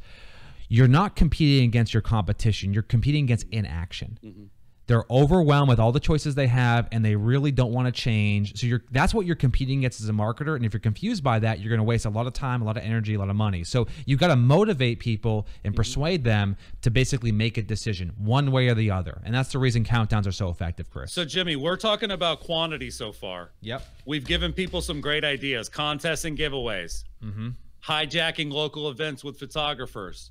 you're not competing against your competition, you're competing against inaction. Mm-hmm. They're overwhelmed with all the choices they have and they really don't want to change. So you're that's what you're competing against as a marketer. And if you're confused by that, you're going to waste a lot of time, a lot of energy, a lot of money. So you've got to motivate people and mm-hmm. persuade them to basically make a decision one way or the other. And that's the reason countdowns are so effective, Chris. So Jimmy, we're talking about quantity so far. Yep. We've given people some great ideas, contests and giveaways. Mm-hmm. Hijacking local events with photographers.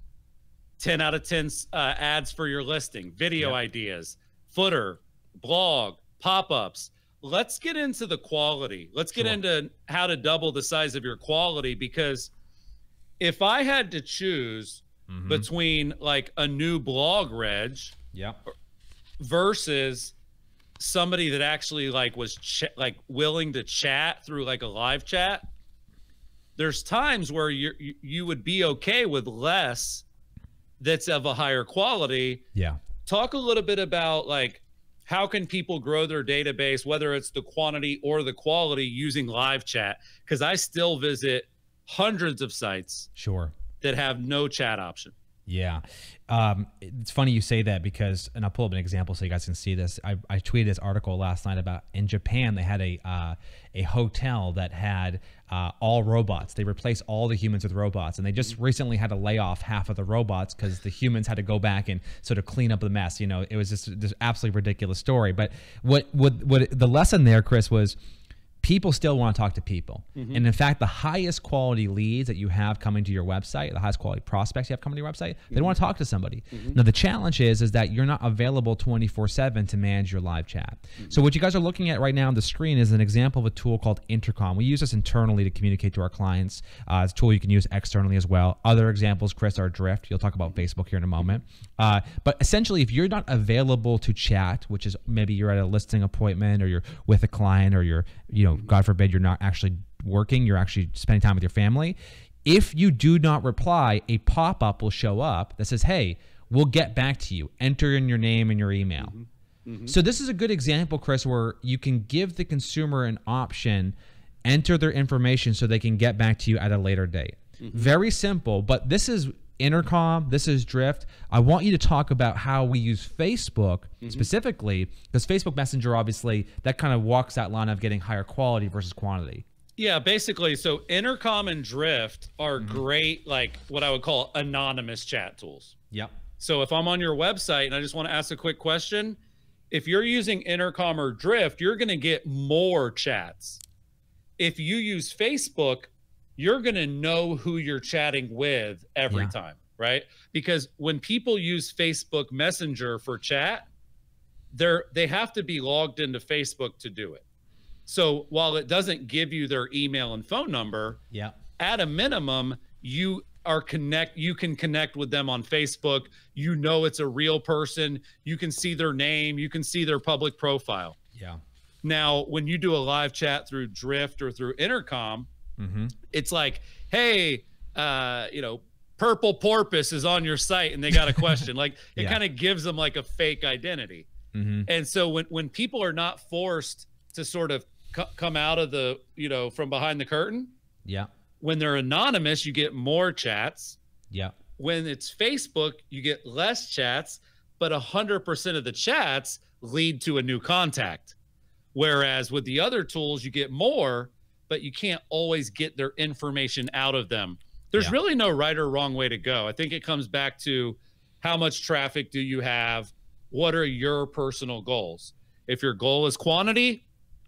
10 out of 10 uh, ads for your listing, video yep. ideas, footer, blog, pop ups. Let's get into the quality. Let's get sure. into how to double the size of your quality because if I had to choose mm-hmm. between like a new blog reg yeah. versus somebody that actually like was ch- like willing to chat through like a live chat there's times where you you would be okay with less that's of a higher quality yeah Talk a little bit about like how can people grow their database, whether it's the quantity or the quality using live chat? Because I still visit hundreds of sites. Sure. That have no chat option. Yeah. Um, it's funny you say that because, and I'll pull up an example so you guys can see this. I, I tweeted this article last night about in Japan, they had a, uh, a hotel that had uh, all robots. They replaced all the humans with robots. And they just mm-hmm. recently had to lay off half of the robots because the humans had to go back and sort of clean up the mess. You know, it was just this absolutely ridiculous story. But what, what, what the lesson there, Chris, was people still want to talk to people. Mm-hmm. And in fact, the highest quality leads that you have coming to your website, the highest quality prospects you have coming to your website, mm-hmm. they want to talk to somebody. Mm-hmm. Now the challenge is is that you're not available 24/7 to manage your live chat. Mm-hmm. So what you guys are looking at right now on the screen is an example of a tool called Intercom. We use this internally to communicate to our clients. Uh, it's a tool you can use externally as well. Other examples, Chris, are Drift. You'll talk about mm-hmm. Facebook here in a moment. Uh, but essentially, if you're not available to chat, which is maybe you're at a listing appointment or you're with a client or you're you know God forbid you're not actually working, you're actually spending time with your family. If you do not reply, a pop up will show up that says, Hey, we'll get back to you. Enter in your name and your email. Mm-hmm. Mm-hmm. So, this is a good example, Chris, where you can give the consumer an option, enter their information so they can get back to you at a later date. Mm-hmm. Very simple, but this is Intercom, this is Drift. I want you to talk about how we use Facebook mm-hmm. specifically, because Facebook Messenger, obviously, that kind of walks that line of getting higher quality versus quantity. Yeah, basically. So Intercom and Drift are mm-hmm. great, like what I would call anonymous chat tools. Yep. So if I'm on your website and I just want to ask a quick question, if you're using Intercom or Drift, you're going to get more chats. If you use Facebook, you're going to know who you're chatting with every yeah. time, right? Because when people use Facebook Messenger for chat, they're they have to be logged into Facebook to do it. So while it doesn't give you their email and phone number, yeah. At a minimum, you are connect you can connect with them on Facebook. You know it's a real person. You can see their name, you can see their public profile. Yeah. Now, when you do a live chat through Drift or through Intercom, Mm-hmm. It's like, hey, uh, you know, purple porpoise is on your site and they got a question. like *laughs* it yeah. kind of gives them like a fake identity. Mm-hmm. And so when when people are not forced to sort of c- come out of the, you know, from behind the curtain, yeah. When they're anonymous, you get more chats. Yeah. When it's Facebook, you get less chats, but a 100% of the chats lead to a new contact. Whereas with the other tools, you get more, but you can't always get their information out of them. There's yeah. really no right or wrong way to go. I think it comes back to how much traffic do you have? What are your personal goals? If your goal is quantity,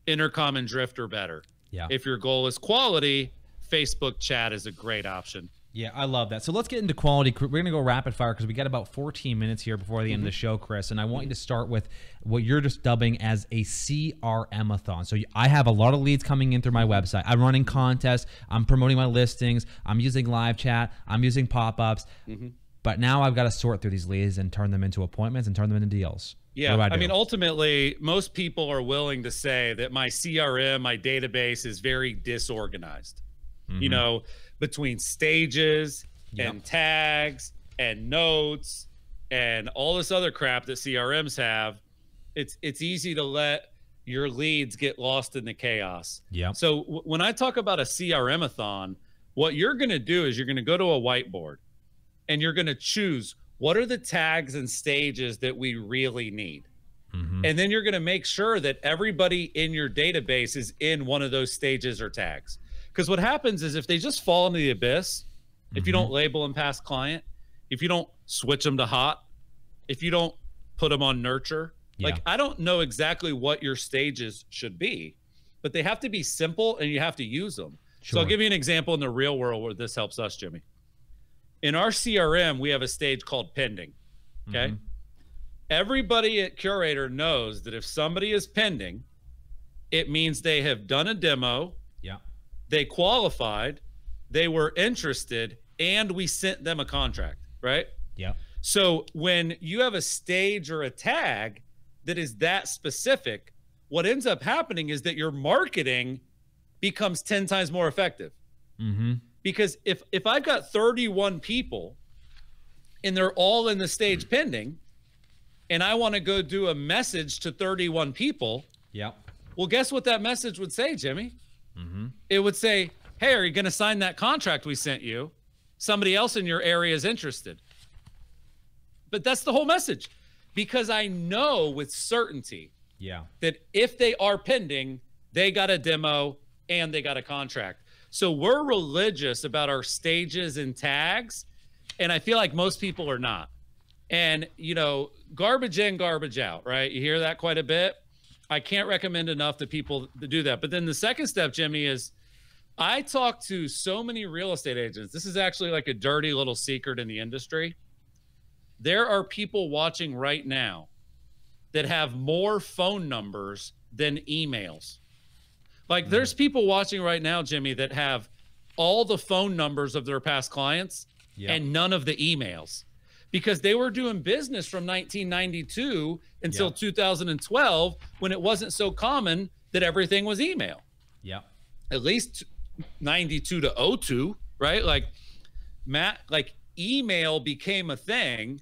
intercom and drift are better. Yeah. If your goal is quality, Facebook chat is a great option. Yeah, I love that. So let's get into quality. We're going to go rapid fire because we got about 14 minutes here before the mm-hmm. end of the mm-hmm. show, Chris. And I want you to start with what you're just dubbing as a CRM a So I have a lot of leads coming in through my website. I'm running contests, I'm promoting my listings, I'm using live chat, I'm using pop ups. Mm-hmm. But now I've got to sort through these leads and turn them into appointments and turn them into deals. Yeah, I, I, mean, ultimately, most people are willing to say that my CRM, my database is very disorganized. Mm-hmm. You know, between stages yep. and tags and notes and all this other crap that CRMs have, it's it's easy to let your leads get lost in the chaos. Yeah. So w- when I talk about a CRMathon, what you're going to do is you're going to go to a whiteboard and you're going to choose what are the tags and stages that we really need. Mm-hmm. And then you're going to make sure that everybody in your database is in one of those stages or tags. Because what happens is if they just fall into the abyss, mm-hmm. if you don't mm-hmm. label them past client, if you don't switch them to hot, if you don't put them on nurture, yeah. like I don't know exactly what your stages should be, but they have to be simple and you have to use them. Sure. So I'll give you an example in the real world where this helps us, Jimmy. In our CRM, we have a stage called pending. Okay. Mm-hmm. Everybody at Curator knows that if somebody is pending, it means they have done a demo, they qualified, they were interested, and we sent them a contract, right? Yeah. So when you have a stage or a tag that is that specific, what ends up happening is that your marketing becomes 10 times more effective. Mm-hmm. Because if if I've got 31 people and they're all in the stage mm-hmm. pending, and I want to go do a message to 31 people, yeah. Well, guess what that message would say, Jimmy? mm-hmm. it would say, Hey, are you going to sign that contract we sent you? Somebody else in your area is interested. But that's the whole message because I know with certainty yeah. that if they are pending, they got a demo and they got a contract. So we're religious about our stages and tags. And I feel like most people are not. And, you know, garbage in, garbage out, right? You hear that quite a bit. I can't recommend enough to people to do that. But then the second step, Jimmy, is I talk to so many real estate agents. This is actually like a dirty little secret in the industry. There are people watching right now that have more phone numbers than emails. Like mm there's people watching right now, Jimmy, that have all the phone numbers of their past clients yep. and none of the emails because they were doing business from 1992 until 2012 when it wasn't so common that everything was email. Yeah. At least 92 to 02, right? Like Matt, like email became a thing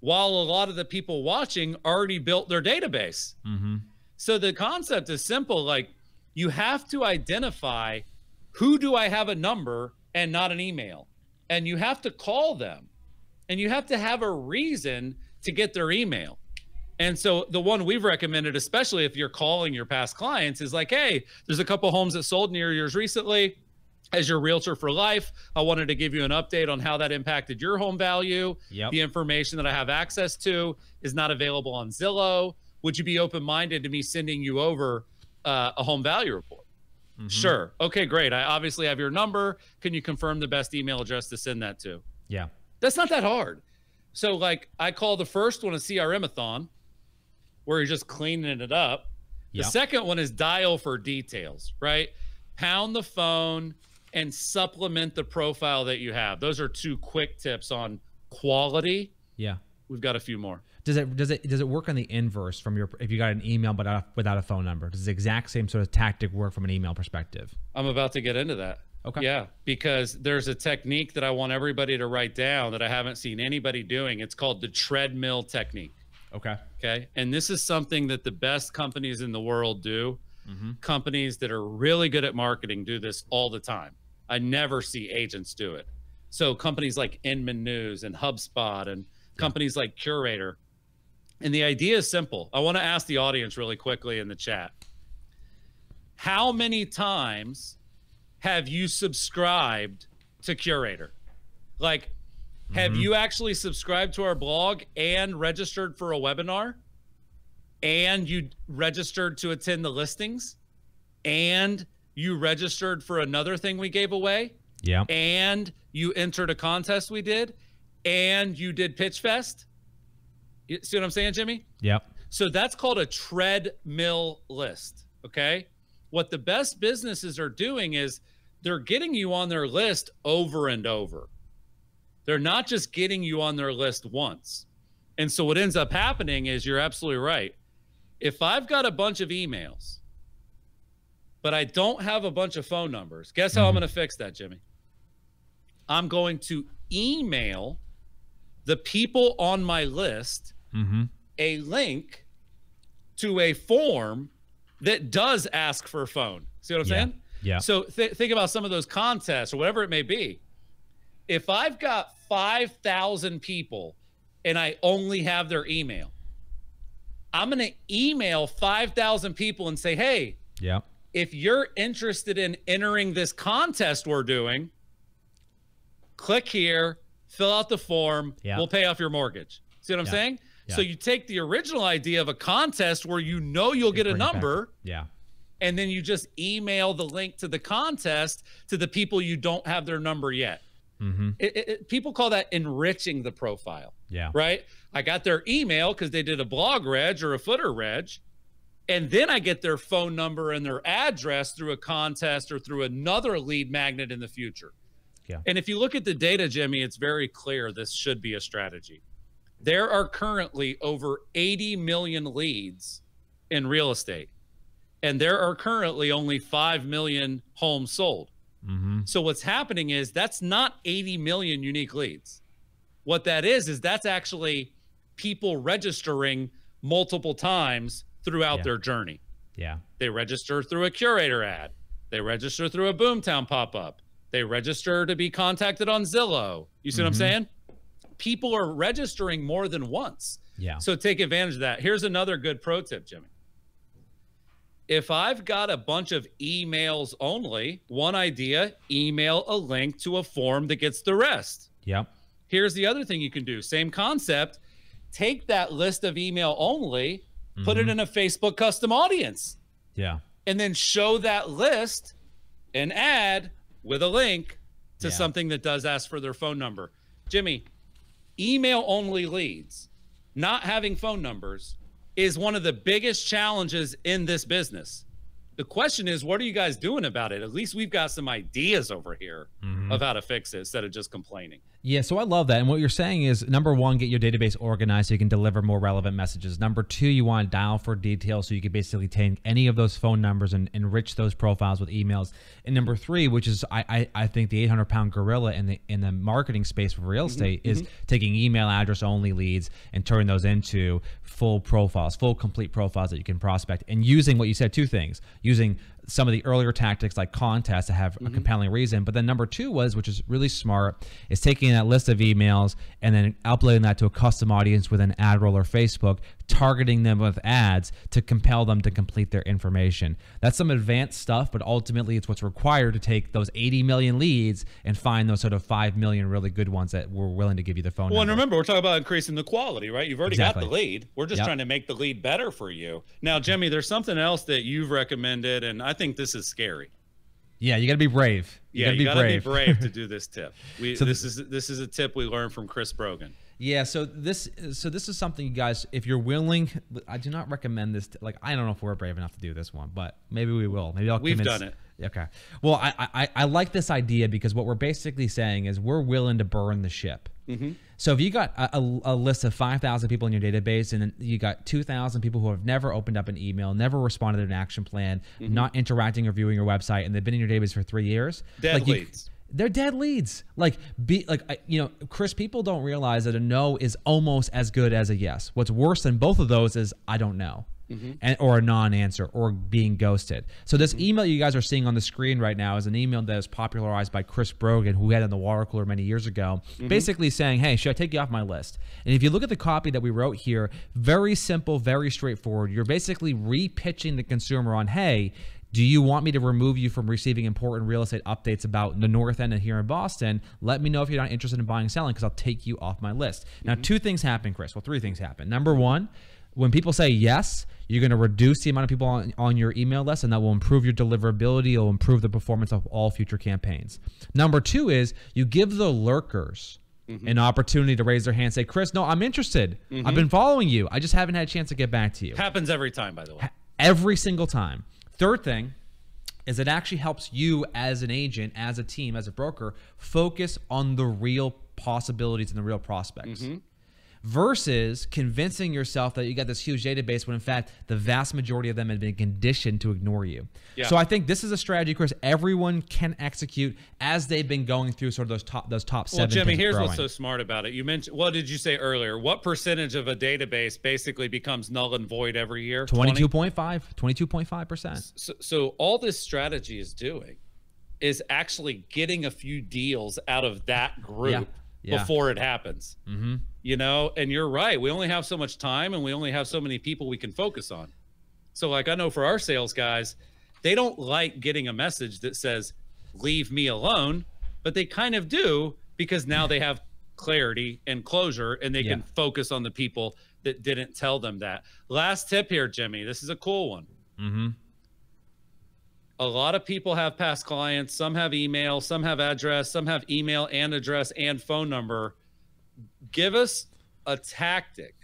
while a lot of the people watching already built their database. Mm-hmm. So the concept is simple. Like you have to identify who do I have a number and not an email? And you have to call them and you have to have a reason to get their email. And so the one we've recommended, especially if you're calling your past clients, is like, hey, there's a couple homes that sold near yours recently. As your realtor for life, I wanted to give you an update on how that impacted your home value. Yep. The information that I have access to is not available on Zillow. Would you be open minded to me sending you over uh, a home value report? Mm-hmm. Sure. Okay, great. I obviously have your number. Can you confirm the best email address to send that to? Yeah. That's not that hard. So like I call the first one a CRM a thon, where you're just cleaning it up. Yep. The second one is dial for details, right? Pound the phone and supplement the profile that you have. Those are two quick tips on quality. Yeah. We've got a few more. Does it does it does it work on the inverse from your if you got an email but without a phone number? Does the exact same sort of tactic work from an email perspective? I'm about to get into that. Okay. Yeah, because there's a technique that I want everybody to write down that I haven't seen anybody doing. It's called the treadmill technique. Okay. Okay. And this is something that the best companies in the world do. Mm-hmm. Companies that are really good at marketing do this all the time. I never see agents do it. So companies like Inman News and HubSpot and companies like Curator. And the idea is simple. I want to ask the audience really quickly in the chat. How many times have you subscribed to Curator? Like, have mm-hmm. you actually subscribed to our blog and registered for a webinar? And you registered to attend the listings? And you registered for another thing we gave away? Yeah. And you entered a contest we did? And you did Pitch Fest? You see what I'm saying, Jimmy? Yep. So that's called a treadmill list. Okay. What the best businesses are doing is they're getting you on their list over and over. They're not just getting you on their list once. And so what ends up happening is you're absolutely right. If I've got a bunch of emails, but I don't have a bunch of phone numbers, guess how I'm mm-hmm. going to fix that, Jimmy? I'm going to email the people on my list mm-hmm. a link to a form that does ask for a phone. See what I'm yeah. saying? Yeah. So th- think about some of those contests or whatever it may be. If I've got 5,000 people and I only have their email, I'm going to email 5,000 people and say, hey, yeah. if you're interested in entering this contest we're doing, click here, fill out the form, yeah. we'll pay off your mortgage. See what I'm yeah. saying? Yeah. So you take the original idea of a contest where you know you'll get a number. Yeah and then you just email the link to the contest to the people you don't have their number yet. Mm-hmm. It, it, it, people call that enriching the profile. Yeah. Right. I got their email because they did a blog reg or a footer reg. And then I get their phone number and their address through a contest or through another lead magnet in the future. Yeah. And if you look at the data, Jimmy, it's very clear this should be a strategy. There are currently over 80 million leads in real estate and there are currently only 5 million homes sold. Mm-hmm. So what's happening is that's not 80 million unique leads. What that is is that's actually people registering multiple times throughout yeah. their journey. Yeah. They register through a curator ad. They register through a Boomtown pop-up. They register to be contacted on Zillow. You see mm-hmm. what I'm mm-hmm. saying? People are registering more than once. Yeah. So take advantage of that. Here's another good pro tip, Jimmy if I've got a bunch of emails only, one idea, email a link to a form that gets the rest. Yep. Here's the other thing you can do same concept. Take that list of email only, mm-hmm. put it mm-hmm. in a Facebook custom audience. Yeah. And then show that list an ad with a link to yeah. something that does ask for their phone number. Jimmy, email only leads, not having phone numbers is one of the biggest challenges in this business. The question is, what are you guys doing about it? At least we've got some ideas over here. Mm mm-hmm. of how to fix it instead of just complaining. Yeah, so I love that. And what you're saying is number one, get your database organized so you can deliver more relevant messages. Number two, you want to dial for details so you can basically take any of those phone numbers and enrich those profiles with emails. And number three, which is I I, I think the 800 pound gorilla in the in the marketing space for real mm-hmm, estate mm-hmm. is mm-hmm. taking email address only leads and turning those into full profiles, full complete profiles that you can prospect, and using what you said two things: using some of the earlier tactics like contests that have mm-hmm. a compelling reason. But then number two was, which is really smart, is taking that list of emails and then uploading that to a custom audience within an ad roll or Facebook targeting them with ads to compel them to complete their information. That's some advanced stuff, but ultimately it's what's required to take those 80 million leads and find those sort of 5 million really good ones that were willing to give you the phone. Well, number. and remember, we're talking about increasing the quality, right? You've already exactly. got the lead. We're just yep. trying to make the lead better for you. Now, mm-hmm. Jimmy, there's something else that you've recommended, and I think this is scary. Yeah, you got to be brave. You yeah, gotta you got to be brave to *laughs* do this tip. We, so this, this is this is a tip we learned from Chris Brogan. Yeah, so this so this is something you guys, if you're willing, I do not recommend this. To, like, I don't know if we're brave enough to do this one, but maybe we will. Maybe I'll. We've convince, done it. Okay. Well, I, I I like this idea because what we're basically saying is we're willing to burn the ship. Mm-hmm. So if you got a, a, a list of 5,000 people in your database and you got 2,000 people who have never opened up an email, never responded to an action plan, mm-hmm. not interacting or viewing your website, and they've been in your database for three years, dead like leads. You, they're dead leads. Like be like I, you know, Chris. People don't realize that a no is almost as good as a yes. What's worse than both of those is I don't know. Mm-hmm. And, or a non-answer or being ghosted. So this mm-hmm. email you guys are seeing on the screen right now is an email that was popularized by Chris Brogan, who had in the water cooler many years ago, mm-hmm. basically saying, "Hey, should I take you off my list?" And if you look at the copy that we wrote here, very simple, very straightforward. You're basically repitching the consumer on, "Hey, do you want me to remove you from receiving important real estate updates about the North End and here in Boston? Let me know if you're not interested in buying and selling because I'll take you off my list. Mm-hmm. Now, two things happen, Chris. Well, three things happen. Number one, when people say yes, you're going to reduce the amount of people on, on your email list, and that will improve your deliverability. It'll improve the performance of all future campaigns. Number two is you give the lurkers mm-hmm. an opportunity to raise their hand, say, Chris, no, I'm interested. Mm-hmm. I've been following you. I just haven't had a chance to get back to you. Happens every time, by the way. Every single time. Third thing is it actually helps you as an agent, as a team, as a broker, focus on the real possibilities and the real prospects. Mm-hmm versus convincing yourself that you got this huge database when in fact the vast majority of them have been conditioned to ignore you. Yeah. So I think this is a strategy, Chris, everyone can execute as they've been going through sort of those top those top well, seven. Well, Jimmy, here's growing. what's so smart about it. You mentioned what did you say earlier? What percentage of a database basically becomes null and void every year? 22.5, 22.5%. So, so all this strategy is doing is actually getting a few deals out of that group. Yeah yeah. before it happens. Mm-hmm. You know, and you're right. We only have so much time and we only have so many people we can focus on. So, like, I know for our sales guys, they don't like getting a message that says, leave me alone, but they kind of do because now they have clarity and closure and they yeah. can focus on the people that didn't tell them that. Last tip here, Jimmy. This is a cool one. Mm-hmm a lot of people have past clients some have email some have address some have email and address and phone number give us a tactic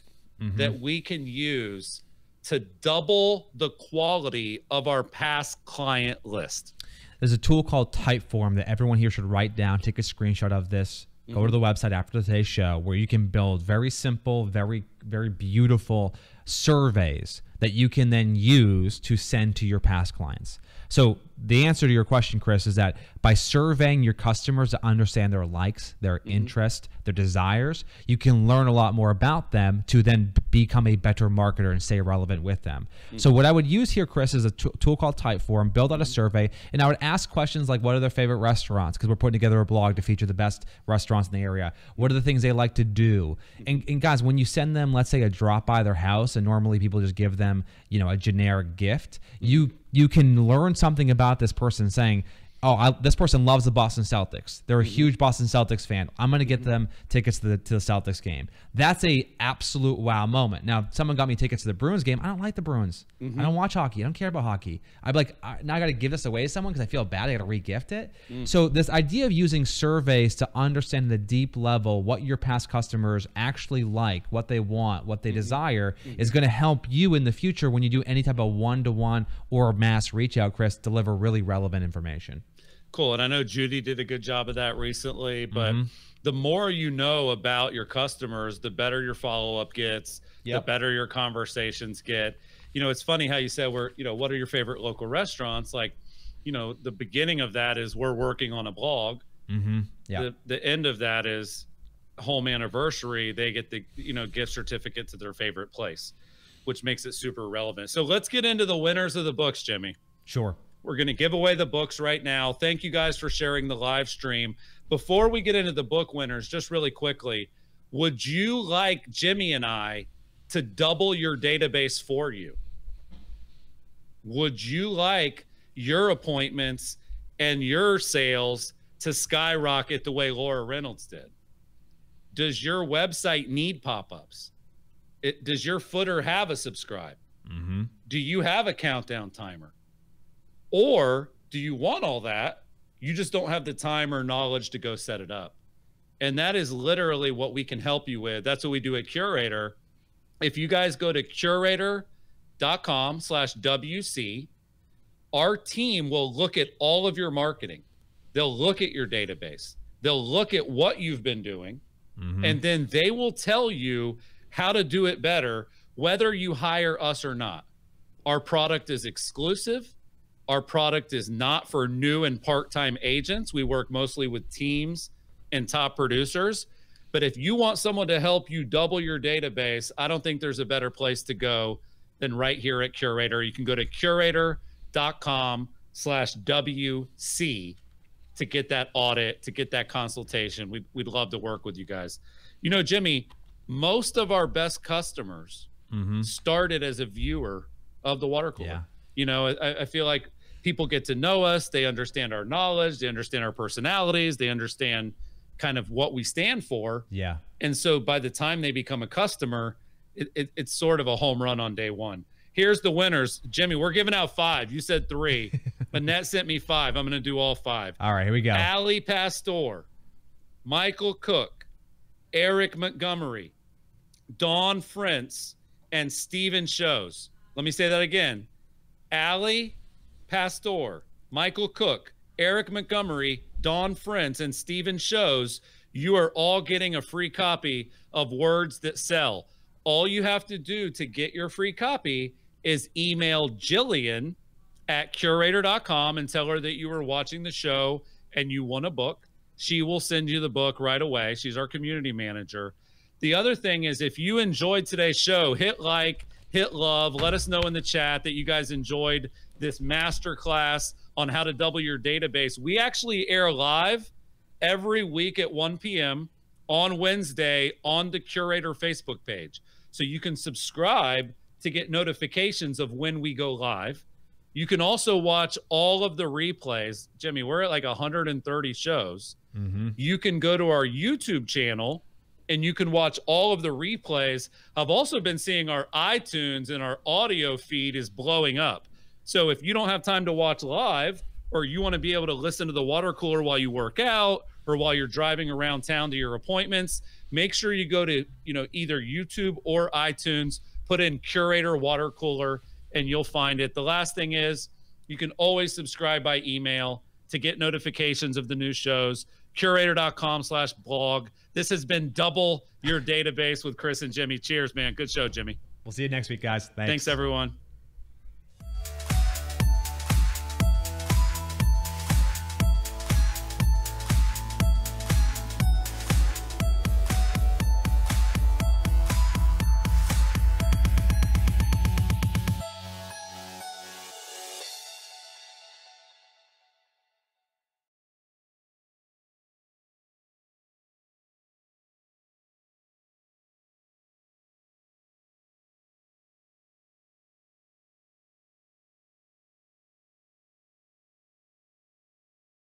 mm-hmm. that we can use to double the quality of our past client list there's a tool called typeform that everyone here should write down take a screenshot of this mm-hmm. go to mm-hmm. the website after today's show where you can build very simple very very beautiful surveys that you can then use to send to your past clients so the answer to your question, Chris, is that by surveying your customers to understand their likes, their mm-hmm. interests, their desires, you can learn a lot more about them to then become a better marketer and stay relevant with them. Mm-hmm. So what I would use here, Chris, is a t- tool called Typeform. Build out a mm-hmm. survey, and I would ask questions like, "What are their favorite restaurants?" Because we're putting together a blog to feature the best restaurants in the area. What are the things they like to do? And, mm-hmm. and guys, when you send them, let's say a drop by their house, and normally people just give them, you know, a generic gift, you mm-hmm you can learn something about this person saying, oh, I, this person loves the Boston Celtics. They're a mm-hmm. huge Boston Celtics fan. I'm going to get mm-hmm. them tickets to the, to the Celtics game. That's a absolute wow moment. Now, if someone got me tickets to the Bruins game. I don't like the Bruins. Mm-hmm. I don't watch hockey. I don't care about hockey. I'm like, I, now I got to give this away to someone because I feel bad. I got to regift it. Mm. So this idea of using surveys to understand the deep level what your past customers actually like, what they want, what they mm-hmm. desire mm-hmm. is going to help you in the future when you do any type of one-to-one or mass reach out, Chris, deliver really relevant information cool. And I know Judy did a good job of that recently, but mm-hmm. the more you know about your customers, the better your follow up gets, yep. the better your conversations get. You know, it's funny how you said, we're, you know, what are your favorite local restaurants? Like, you know, the beginning of that is we're working on a blog. Mm-hmm. Yeah. The, the end of that is home anniversary. They get the, you know, gift certificate to their favorite place, which makes it super relevant. So let's get into the winners of the books, Jimmy. Sure. We're going to give away the books right now. Thank you guys for sharing the live stream. Before we get into the book winners, just really quickly, would you like Jimmy and I to double your database for you? Would you like your appointments and your sales to skyrocket the way Laura Reynolds did? Does your website need pop ups? does your footer have a subscribe? Mm-hmm. Do you have a countdown timer? Or do you want all that? You just don't have the time or knowledge to go set it up. And that is literally what we can help you with. That's what we do at Curator. If you guys go to curator.com slash WC, our team will look at all of your marketing. They'll look at your database. They'll look at what you've been doing. Mm-hmm. And then they will tell you how to do it better, whether you hire us or not. Our product is exclusive our product is not for new and part time agents. We work mostly with teams and top producers. But if you want someone to help you double your database, I don't think there's a better place to go than right here at Curator. You can go to curator.com slash WC to get that audit, to get that consultation. We'd, we'd love to work with you guys. You know, Jimmy, most of our best customers mm-hmm. started as a viewer of the water cooler. Yeah. You know, I, I feel like people get to know us. They understand our knowledge. They understand our personalities. They understand kind of what we stand for. Yeah. And so by the time they become a customer, it, it, it's sort of a home run on day one. Here's the winners. Jimmy, we're giving out five. You said three. *laughs* Manette sent me five. I'm going to do all five. All right, here we go. Ali Pastor, Michael Cook, Eric Montgomery, Don Frentz, and Steven Shows. Let me say that again. Ali Pastor, Michael Cook, Eric Montgomery, Don Friends, and Steven Shows, you are all getting a free copy of Words That Sell. All you have to do to get your free copy is email Jillian at curator.com and tell her that you were watching the show and you want a book. She will send you the book right away. She's our community manager. The other thing is if you enjoyed today's show, hit like, hit love, let us know in the chat that you guys enjoyed this master class on how to double your database. We actually air live every week at 1 p.m. on Wednesday on the Curator Facebook page. So you can subscribe to get notifications of when we go live. You can also watch all of the replays. Jimmy, we're at like 130 shows. Mm-hmm. You can go to our YouTube channel and you can watch all of the replays. I've also been seeing our iTunes and our audio feed is blowing up. So if you don't have time to watch live, or you want to be able to listen to the water cooler while you work out or while you're driving around town to your appointments, make sure you go to, you know, either YouTube or iTunes, put in curator water cooler and you'll find it. The last thing is you can always subscribe by email to get notifications of the new shows. Curator.com slash blog. This has been double your database with Chris and Jimmy. Cheers, man. Good show, Jimmy. We'll see you next week, guys. Thanks, Thanks everyone.